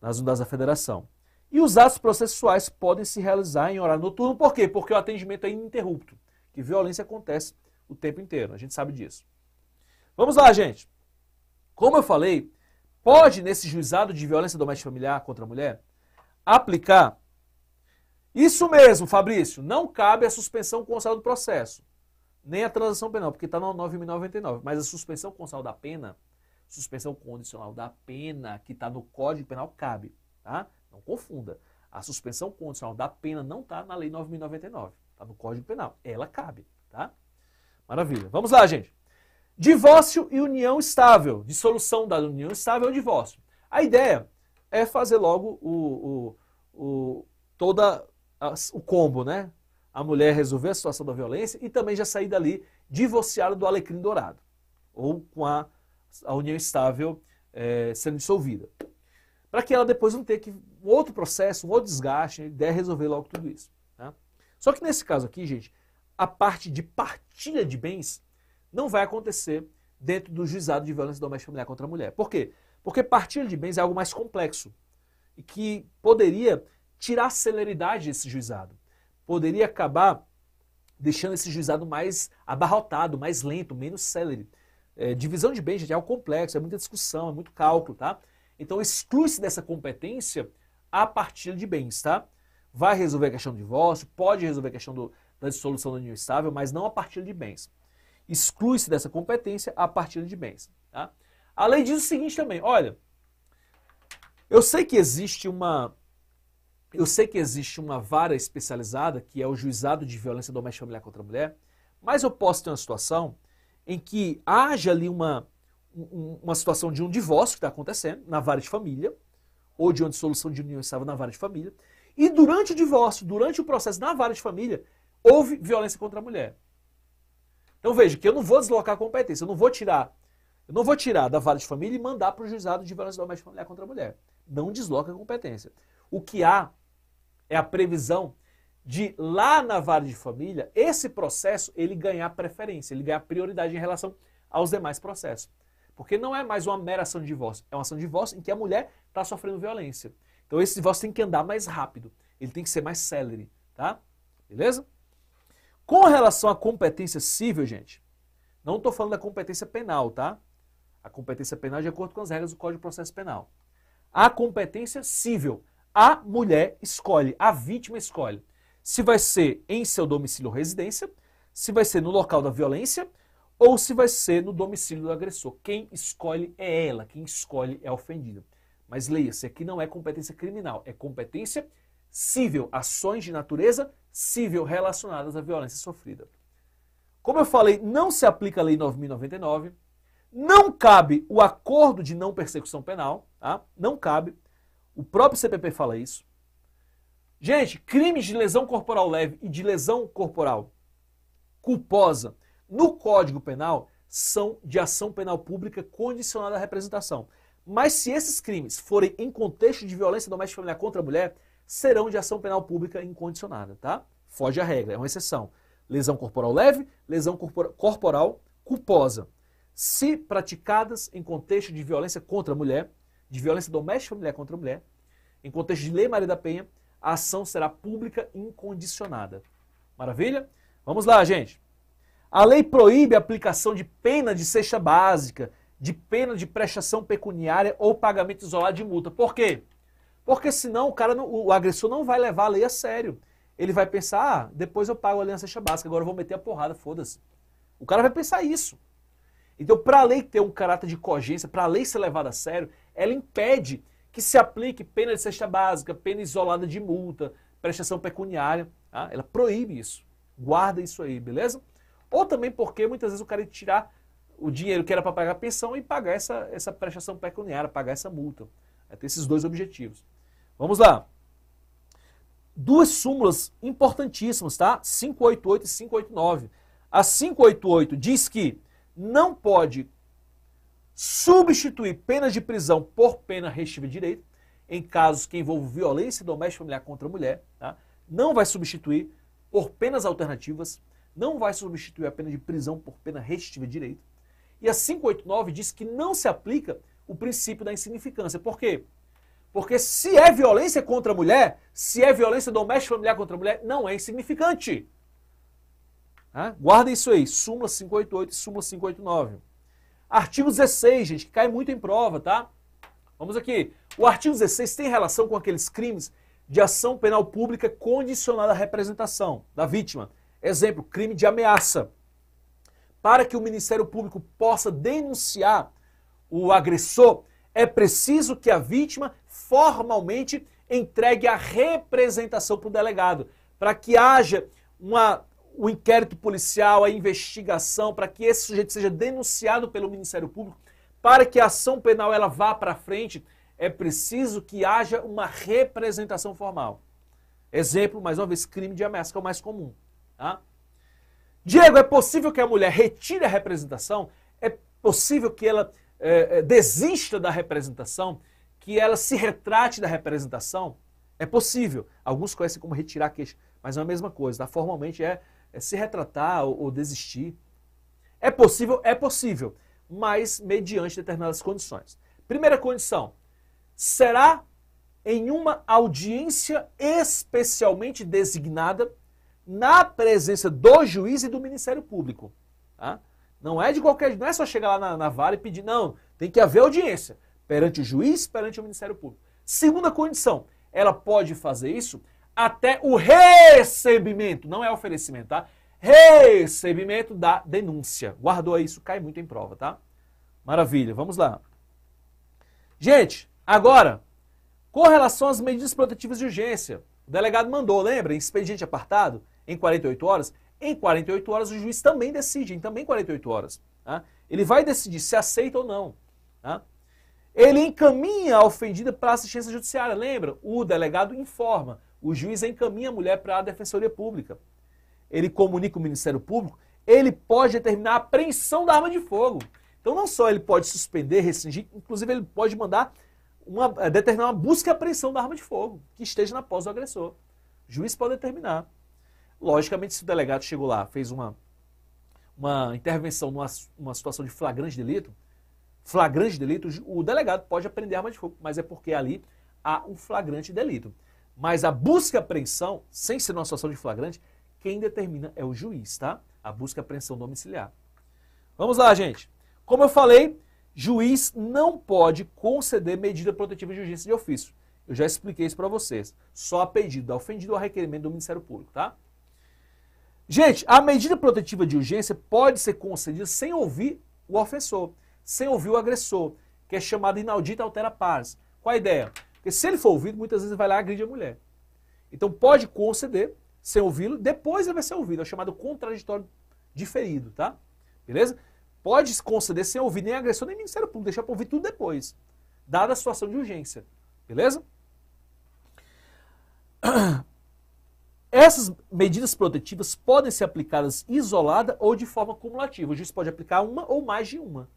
nas unidades da federação. E os atos processuais podem se realizar em horário noturno, por quê? Porque o atendimento é ininterrupto, que violência acontece o tempo inteiro, a gente sabe disso. Vamos lá, gente. Como eu falei, pode nesse juizado de violência doméstica familiar contra a mulher aplicar isso mesmo, Fabrício. Não cabe a suspensão constitucional do processo, nem a transação penal, porque está no 9.099. Mas a suspensão constitucional da pena, suspensão condicional da pena, que está no Código Penal, cabe. Tá? Não confunda. A suspensão condicional da pena não está na Lei 9.099. Está no Código Penal. Ela cabe. Tá? Maravilha. Vamos lá, gente. Divórcio e união estável. Dissolução da união estável é ou divórcio. A ideia é fazer logo o, o, o toda o combo, né? A mulher resolver a situação da violência e também já sair dali divorciada do alecrim dourado, ou com a, a união estável é, sendo dissolvida. Para que ela depois não tenha que um outro processo, um outro desgaste, né, der resolver logo tudo isso. Né? Só que nesse caso aqui, gente, a parte de partilha de bens não vai acontecer dentro do juizado de violência doméstica familiar contra a mulher. Por quê? Porque partilha de bens é algo mais complexo e que poderia tirar a celeridade desse juizado. Poderia acabar deixando esse juizado mais abarrotado, mais lento, menos celere. É, divisão de bens, gente, é algo complexo, é muita discussão, é muito cálculo, tá? Então exclui-se dessa competência a partir de bens, tá? Vai resolver a questão do divórcio, pode resolver a questão do, da dissolução da união estável, mas não a partir de bens. Exclui-se dessa competência a partir de bens, tá? Além disso, o seguinte também, olha, eu sei que existe uma eu sei que existe uma vara especializada, que é o juizado de violência doméstica familiar contra a mulher, mas eu posso ter uma situação em que haja ali uma, uma situação de um divórcio que está acontecendo na vara de família, ou de uma dissolução de união estava na vara de família, e durante o divórcio, durante o processo na vara de família, houve violência contra a mulher. Então veja que eu não vou deslocar a competência, eu não vou tirar, eu não vou tirar da vara de família e mandar para o juizado de violência doméstica familiar contra a mulher. Não desloca a competência. O que há é a previsão de lá na vara de família, esse processo ele ganhar preferência, ele ganhar prioridade em relação aos demais processos. Porque não é mais uma mera ação de divórcio, é uma ação de divórcio em que a mulher está sofrendo violência. Então esse divórcio tem que andar mais rápido, ele tem que ser mais célere, tá? Beleza? Com relação à competência civil, gente, não estou falando da competência penal, tá? A competência penal é de acordo com as regras do Código de Processo Penal. A competência civil a mulher escolhe, a vítima escolhe se vai ser em seu domicílio ou residência, se vai ser no local da violência ou se vai ser no domicílio do agressor. Quem escolhe é ela, quem escolhe é a ofendida. Mas leia-se, aqui não é competência criminal, é competência civil, ações de natureza civil relacionadas à violência sofrida. Como eu falei, não se aplica a Lei 9.099, não cabe o acordo de não persecução penal, tá? não cabe. O próprio CPP fala isso. Gente, crimes de lesão corporal leve e de lesão corporal culposa no Código Penal são de ação penal pública condicionada à representação. Mas se esses crimes forem em contexto de violência doméstica familiar contra a mulher, serão de ação penal pública incondicionada, tá? Foge à regra, é uma exceção. Lesão corporal leve, lesão corporal culposa. Se praticadas em contexto de violência contra a mulher, de violência doméstica familiar contra a mulher, em contexto de Lei Maria da Penha, a ação será pública e incondicionada. Maravilha? Vamos lá, gente. A lei proíbe a aplicação de pena de cesta básica, de pena de prestação pecuniária ou pagamento isolado de multa. Por quê? Porque senão o cara, não, o agressor não vai levar a lei a sério. Ele vai pensar, ah, depois eu pago a lei na cesta básica, agora eu vou meter a porrada, foda-se. O cara vai pensar isso. Então, para a lei ter um caráter de cogência, para a lei ser levada a sério, ela impede que se aplique pena de cesta básica, pena isolada de multa, prestação pecuniária. Tá? Ela proíbe isso. Guarda isso aí, beleza? Ou também porque muitas vezes o cara tirar o dinheiro que era para pagar a pensão e pagar essa, essa prestação pecuniária, pagar essa multa. Tem é ter esses dois objetivos. Vamos lá. Duas súmulas importantíssimas, tá? 588 e 589. A 588 diz que não pode substituir penas de prisão por pena restritiva de direito, em casos que envolvam violência doméstica familiar contra a mulher, tá? não vai substituir por penas alternativas, não vai substituir a pena de prisão por pena restritiva de direito. E a 589 diz que não se aplica o princípio da insignificância. Por quê? Porque se é violência contra a mulher, se é violência doméstica familiar contra a mulher, não é insignificante. Tá? Guarda isso aí, súmula 588 e súmula 589. Artigo 16, gente, que cai muito em prova, tá? Vamos aqui. O artigo 16 tem relação com aqueles crimes de ação penal pública condicionada à representação da vítima. Exemplo, crime de ameaça. Para que o Ministério Público possa denunciar o agressor, é preciso que a vítima formalmente entregue a representação para o delegado, para que haja uma o inquérito policial, a investigação, para que esse sujeito seja denunciado pelo Ministério Público, para que a ação penal ela vá para frente, é preciso que haja uma representação formal. Exemplo, mais uma vez, crime de ameaça, que é o mais comum. Tá? Diego, é possível que a mulher retire a representação? É possível que ela é, é desista da representação? Que ela se retrate da representação? É possível. Alguns conhecem como retirar queixa, mas é a mesma coisa. Tá? Formalmente é é se retratar ou, ou desistir. É possível? É possível, mas mediante determinadas condições. Primeira condição: será em uma audiência especialmente designada na presença do juiz e do Ministério Público. Tá? Não é de qualquer. Não é só chegar lá na, na vara e pedir. Não, tem que haver audiência perante o juiz, perante o Ministério Público. Segunda condição: ela pode fazer isso até o recebimento, não é oferecimento, tá? Recebimento da denúncia. Guardou isso, cai muito em prova, tá? Maravilha, vamos lá. Gente, agora, com relação às medidas protetivas de urgência, o delegado mandou, lembra? Expediente apartado em 48 horas. Em 48 horas o juiz também decide, em também 48 horas. Tá? Ele vai decidir se aceita ou não. Tá? Ele encaminha a ofendida para assistência judiciária, lembra? O delegado informa. O juiz encaminha a mulher para a Defensoria Pública. Ele comunica o Ministério Público, ele pode determinar a apreensão da arma de fogo. Então não só ele pode suspender, restringir, inclusive ele pode mandar uma, eh, determinar uma busca e apreensão da arma de fogo que esteja na posse do agressor. O juiz pode determinar. Logicamente, se o delegado chegou lá, fez uma, uma intervenção numa uma situação de flagrante delito, flagrante delito, o delegado pode apreender arma de fogo, mas é porque ali há um flagrante delito. Mas a busca e apreensão, sem ser uma situação de flagrante, quem determina é o juiz, tá? A busca e apreensão domiciliar. Vamos lá, gente. Como eu falei, juiz não pode conceder medida protetiva de urgência de ofício. Eu já expliquei isso para vocês. Só a pedido da ofendida ou a requerimento do Ministério Público, tá? Gente, a medida protetiva de urgência pode ser concedida sem ouvir o ofensor, sem ouvir o agressor, que é chamada inaudita altera pares. Qual a ideia? Porque se ele for ouvido, muitas vezes ele vai lá e agride a mulher. Então pode conceder, sem ouvi-lo, depois ele vai ser ouvido. É o chamado contraditório diferido, tá? Beleza? Pode conceder sem ouvir nem agressor nem Ministério Público, deixa para ouvir tudo depois, dada a situação de urgência. Beleza? *clears throat* Essas medidas protetivas podem ser aplicadas isolada ou de forma cumulativa. O juiz pode aplicar uma ou mais de uma.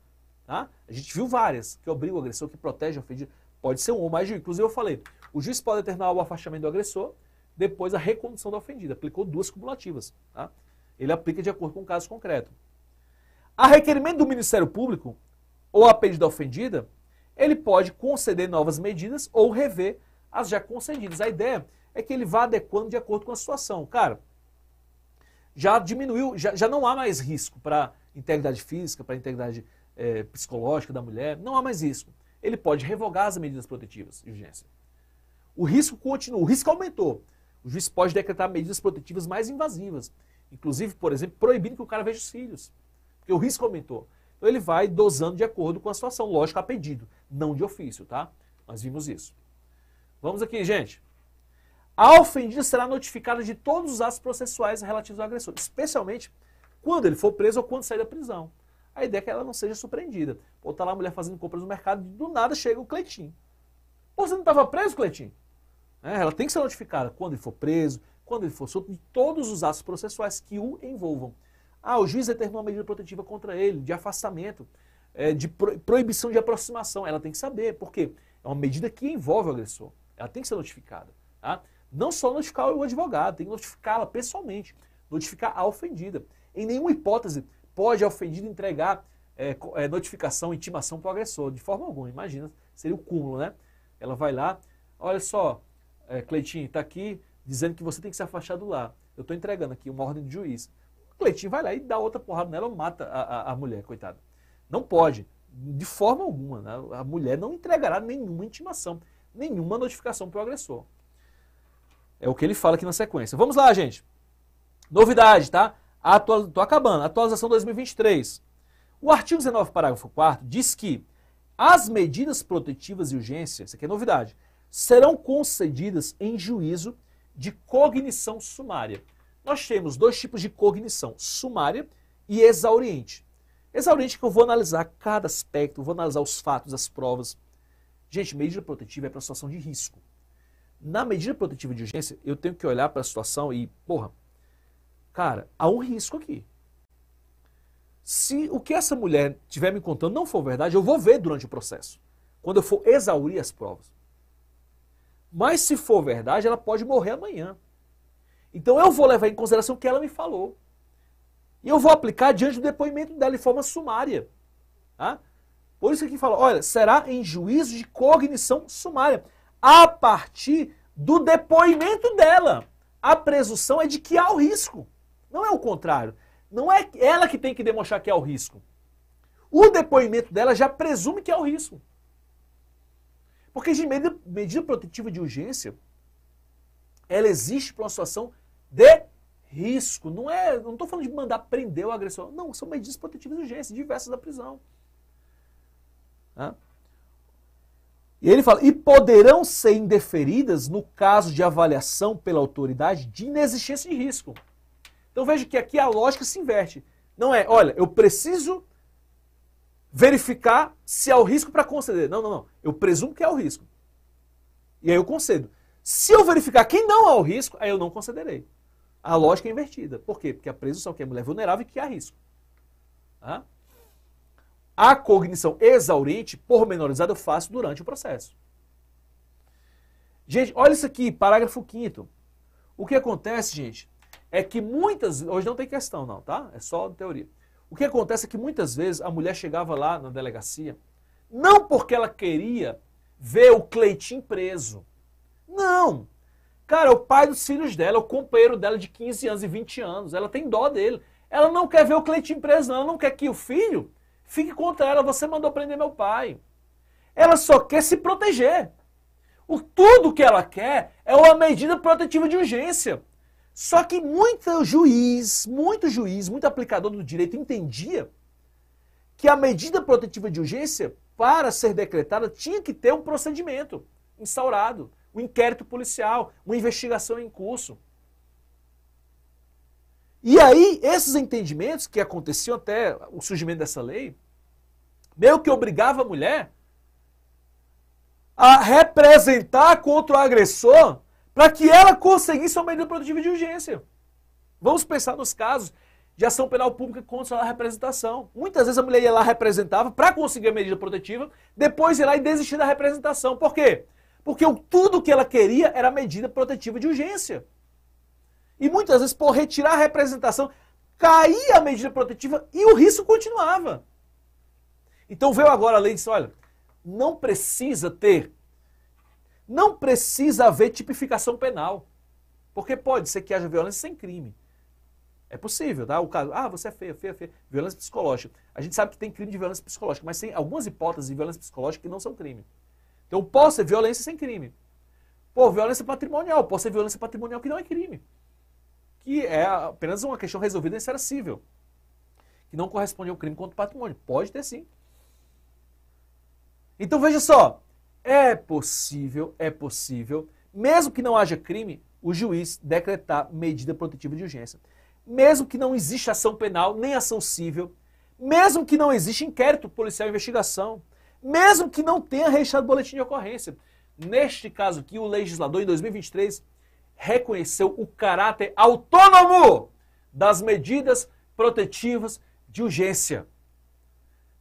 Tá? A gente viu várias que obrigam o agressor, que protege a ofendida. Pode ser um ou mais de um. Inclusive, eu falei, o juiz pode determinar o afastamento do agressor, depois a recondução da ofendida. Aplicou duas cumulativas. Tá? Ele aplica de acordo com o caso concreto. A requerimento do Ministério Público, ou a pedido da ofendida, ele pode conceder novas medidas ou rever as já concedidas. A ideia é que ele vá adequando de acordo com a situação. Cara, já diminuiu, já, já não há mais risco para integridade física, para integridade é, psicológica da mulher, não há mais risco ele pode revogar as medidas protetivas de urgência. O risco continua, o risco aumentou. O juiz pode decretar medidas protetivas mais invasivas, inclusive, por exemplo, proibindo que o cara veja os filhos, porque o risco aumentou. Então ele vai dosando de acordo com a situação, lógico, a pedido, não de ofício, tá? Nós vimos isso. Vamos aqui, gente. A ofendida será notificada de todos os atos processuais relativos ao agressor, especialmente quando ele for preso ou quando sair da prisão. A ideia é que ela não seja surpreendida. Ou tá lá a mulher fazendo compras no mercado e do nada chega o Cleitinho. Pô, você não estava preso, Cleitinho? É, ela tem que ser notificada quando ele for preso, quando ele for solto, de todos os atos processuais que o envolvam. Ah, o juiz determinou uma medida protetiva contra ele, de afastamento, é, de proibição de aproximação. Ela tem que saber, porque é uma medida que envolve o agressor. Ela tem que ser notificada. Tá? Não só notificar o advogado, tem que notificá-la pessoalmente, notificar a ofendida. Em nenhuma hipótese pode é ofendido ofendida entregar é, é, notificação, intimação para o agressor, de forma alguma, imagina, seria o cúmulo, né? Ela vai lá, olha só, é, Cleitinho, está aqui dizendo que você tem que se afastar do lar. Eu estou entregando aqui uma ordem de juiz. Cleitinho vai lá e dá outra porrada nela ou mata a, a, a mulher, coitada. Não pode, de forma alguma. Né? A mulher não entregará nenhuma intimação, nenhuma notificação para o agressor. É o que ele fala aqui na sequência. Vamos lá, gente. Novidade, tá? Estou atual... acabando. Atualização 2023. O artigo 19, parágrafo 4 diz que as medidas protetivas de urgência, isso aqui é novidade, serão concedidas em juízo de cognição sumária. Nós temos dois tipos de cognição, sumária e exauriente. Exauriente que eu vou analisar cada aspecto, vou analisar os fatos, as provas. Gente, medida protetiva é para situação de risco. Na medida protetiva de urgência, eu tenho que olhar para a situação e, porra, Cara, há um risco aqui. Se o que essa mulher tiver me contando não for verdade, eu vou ver durante o processo, quando eu for exaurir as provas. Mas se for verdade, ela pode morrer amanhã. Então eu vou levar em consideração o que ela me falou. E eu vou aplicar diante do depoimento dela de forma sumária. Tá? Por isso que aqui fala, olha, será em juízo de cognição sumária, a partir do depoimento dela. A presunção é de que há o risco. Não é o contrário. Não é ela que tem que demonstrar que é o risco. O depoimento dela já presume que é o risco. Porque a medida, medida protetiva de urgência, ela existe para uma situação de risco. Não é, não estou falando de mandar prender o agressor. Não, são medidas protetivas de urgência, diversas da prisão. E ele fala, e poderão ser indeferidas no caso de avaliação pela autoridade de inexistência de risco. Então veja que aqui a lógica se inverte. Não é, olha, eu preciso verificar se há o risco para conceder. Não, não, não. Eu presumo que há o risco. E aí eu concedo. Se eu verificar que não há o risco, aí eu não concederei. A lógica é invertida. Por quê? Porque a presunção que a mulher é vulnerável e que há risco. Tá? A cognição exaurente, pormenorizada, eu faço durante o processo. Gente, olha isso aqui, parágrafo 5 O que acontece, gente, é que muitas, hoje não tem questão não, tá? É só teoria. O que acontece é que muitas vezes a mulher chegava lá na delegacia, não porque ela queria ver o Cleitinho preso. Não! Cara, é o pai dos filhos dela, é o companheiro dela de 15 anos e 20 anos, ela tem dó dele. Ela não quer ver o Cleitinho preso, não. Ela não quer que o filho fique contra ela. Você mandou prender meu pai. Ela só quer se proteger. O, tudo que ela quer é uma medida protetiva de urgência. Só que muito juiz, muito juiz, muito aplicador do direito entendia que a medida protetiva de urgência, para ser decretada, tinha que ter um procedimento instaurado, um inquérito policial, uma investigação em curso. E aí, esses entendimentos que aconteciam até o surgimento dessa lei, meio que obrigava a mulher a representar contra o agressor para que ela conseguisse uma medida protetiva de urgência. Vamos pensar nos casos de ação penal pública contra a representação. Muitas vezes a mulher ia lá representava para conseguir a medida protetiva, depois ia lá e desistia da representação. Por quê? Porque tudo que ela queria era a medida protetiva de urgência. E muitas vezes, por retirar a representação, caía a medida protetiva e o risco continuava. Então veio agora a lei e disse: olha, não precisa ter não precisa haver tipificação penal. Porque pode ser que haja violência sem crime. É possível, tá? O caso, ah, você é feia, feia, feia. Violência psicológica. A gente sabe que tem crime de violência psicológica, mas tem algumas hipóteses de violência psicológica que não são crime. Então, pode ser violência sem crime. Pô, violência patrimonial. Pode ser violência patrimonial que não é crime. Que é apenas uma questão resolvida e inseracível. Que não corresponde ao crime contra o patrimônio. Pode ter sim. Então, veja só. É possível, é possível, mesmo que não haja crime, o juiz decretar medida protetiva de urgência. Mesmo que não exista ação penal nem ação civil, mesmo que não exista inquérito policial investigação, mesmo que não tenha registrado boletim de ocorrência. Neste caso aqui, o legislador, em 2023, reconheceu o caráter autônomo das medidas protetivas de urgência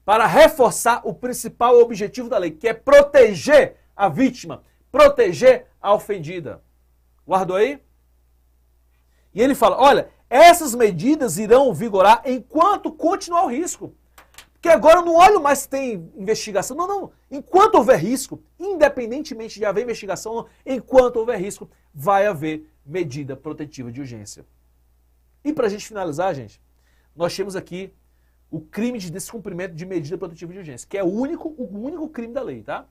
para reforçar o principal objetivo da lei, que é proteger a vítima, proteger a ofendida. Guardou aí? E ele fala: olha, essas medidas irão vigorar enquanto continuar o risco. Porque agora eu não olho mais se tem investigação. Não, não. Enquanto houver risco, independentemente de haver investigação, não, enquanto houver risco, vai haver medida protetiva de urgência. E para a gente finalizar, gente, nós temos aqui o crime de descumprimento de medida protetiva de urgência, que é o único, o único crime da lei, tá?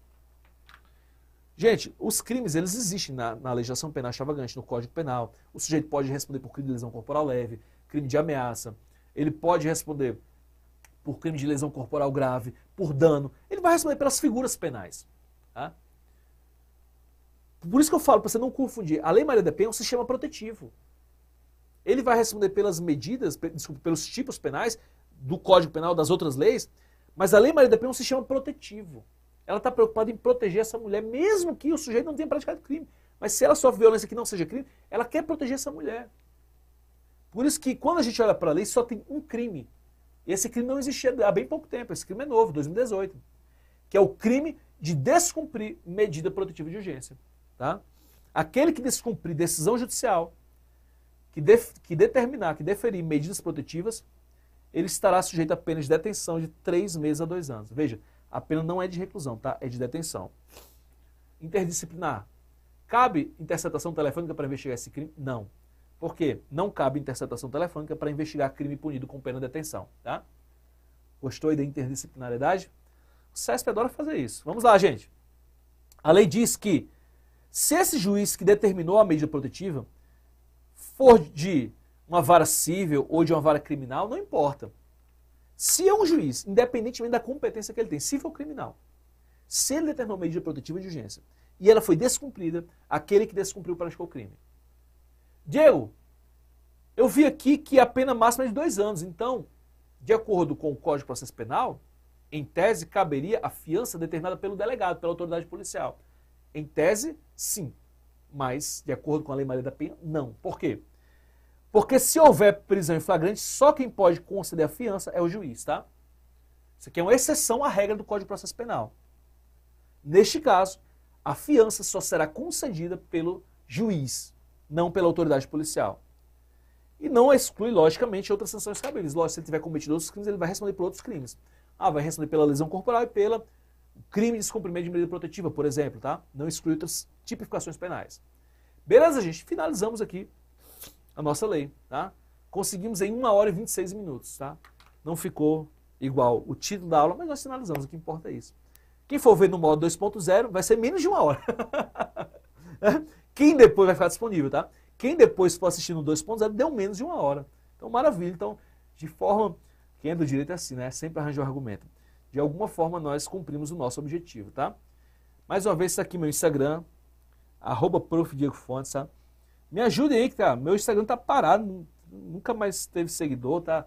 Gente, os crimes, eles existem na, na legislação penal extravagante, no Código Penal. O sujeito pode responder por crime de lesão corporal leve, crime de ameaça. Ele pode responder por crime de lesão corporal grave, por dano. Ele vai responder pelas figuras penais. Tá? Por isso que eu falo, para você não confundir, a Lei Maria da Penha é um sistema protetivo. Ele vai responder pelas medidas, desculpa, pelos tipos penais do Código Penal, das outras leis, mas a Lei Maria da Penha é um sistema protetivo. Ela está preocupada em proteger essa mulher, mesmo que o sujeito não tenha praticado crime. Mas se ela sofre violência que não seja crime, ela quer proteger essa mulher. Por isso que quando a gente olha para a lei, só tem um crime. E esse crime não existia há bem pouco tempo, esse crime é novo, 2018. Que é o crime de descumprir medida protetiva de urgência. Tá? Aquele que descumprir decisão judicial, que, que determinar, que deferir medidas protetivas, ele estará sujeito a pena de detenção de três meses a dois anos. Veja, a pena não é de reclusão, tá? É de detenção. Interdisciplinar. Cabe interceptação telefônica para investigar esse crime? Não. Por quê? Não cabe interceptação telefônica para investigar crime punido com pena de detenção, tá? Gostou da interdisciplinaridade? O CESP adora fazer isso. Vamos lá, gente. A lei diz que se esse juiz que determinou a medida protetiva for de uma vara civil ou de uma vara criminal, não importa. Se é um juiz, independentemente da competência que ele tem, civil ou criminal, se ele determinou medida protetiva de urgência e ela foi descumprida, aquele que descumpriu praticou o crime. Diego, eu vi aqui que a pena máxima é de dois anos, então, de acordo com o Código de Processo Penal, em tese, caberia a fiança determinada pelo delegado, pela autoridade policial. Em tese, sim. Mas, de acordo com a Lei Maria da Penha, não. Por quê? Porque se houver prisão em flagrante, só quem pode conceder a fiança é o juiz, tá? Isso aqui é uma exceção à regra do Código de Processo Penal. Neste caso, a fiança só será concedida pelo juiz, não pela autoridade policial. E não exclui, logicamente, outras sanções cabíveis. Lógico, se ele tiver cometido outros crimes, ele vai responder por outros crimes. Ah, vai responder pela lesão corporal e pela crime de descumprimento de medida protetiva, por exemplo, tá? Não exclui outras tipificações penais. Beleza, gente? Finalizamos aqui a nossa lei, tá? Conseguimos em 1 hora e 26 minutos, tá? Não ficou igual o título da aula, mas nós sinalizamos, o que importa é isso. Quem for ver no modo 2.0 vai ser menos de uma hora. *laughs* Né? Quem depois vai ficar disponível, tá? Quem depois for assistir no 2.0 deu menos de uma hora. Então, maravilha. Então, de forma. Quem é do direito é assim, né? Sempre arranja o um argumento. De alguma forma, nós cumprimos o nosso objetivo, tá? Mais uma vez, está aqui meu Instagram, arroba prof. Diego Fontes, tá? Me ajudem aí, que tá, meu Instagram tá parado, nunca mais teve seguidor, tá,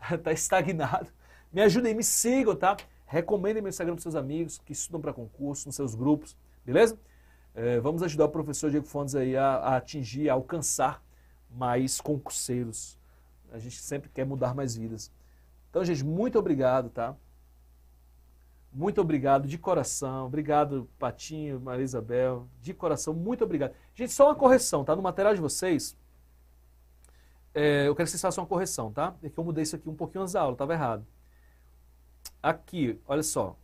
*laughs* tá estagnado. Me ajudem, me sigam, tá? Recomendem meu Instagram para seus amigos que estudam para concurso, nos seus grupos, beleza? É, vamos ajudar o professor Diego Fontes aí a, a atingir, a alcançar mais concurseiros. A gente sempre quer mudar mais vidas. Então, gente, muito obrigado, tá? Muito obrigado de coração. Obrigado, Patinho, Maria Isabel. De coração, muito obrigado. Gente, só uma correção, tá? No material de vocês, é, eu quero que vocês façam uma correção, tá? É que eu mudei isso aqui um pouquinho antes da aula, estava errado. Aqui, olha só.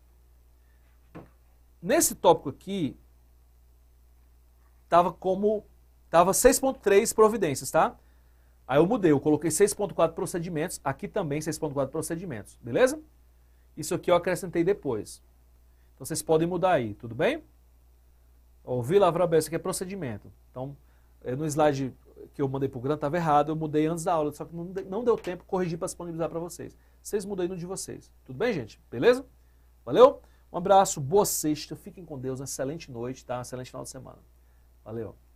Nesse tópico aqui, estava como. Estava 6,3 providências, tá? Aí eu mudei, eu coloquei 6,4 procedimentos, aqui também 6,4 procedimentos, beleza? Isso aqui eu acrescentei depois. Então vocês podem mudar aí, tudo bem? Ouvi lavra aberta, isso aqui é procedimento. Então, é, no slide que eu mandei para o Gran estava errado, eu mudei antes da aula, só que não deu tempo corrigir para disponibilizar para vocês. Vocês mudem no de vocês. Tudo bem, gente? Beleza? Valeu? Um abraço, boa sexta, fiquem com Deus, uma excelente noite, tá? Um excelente final de semana. Valeu!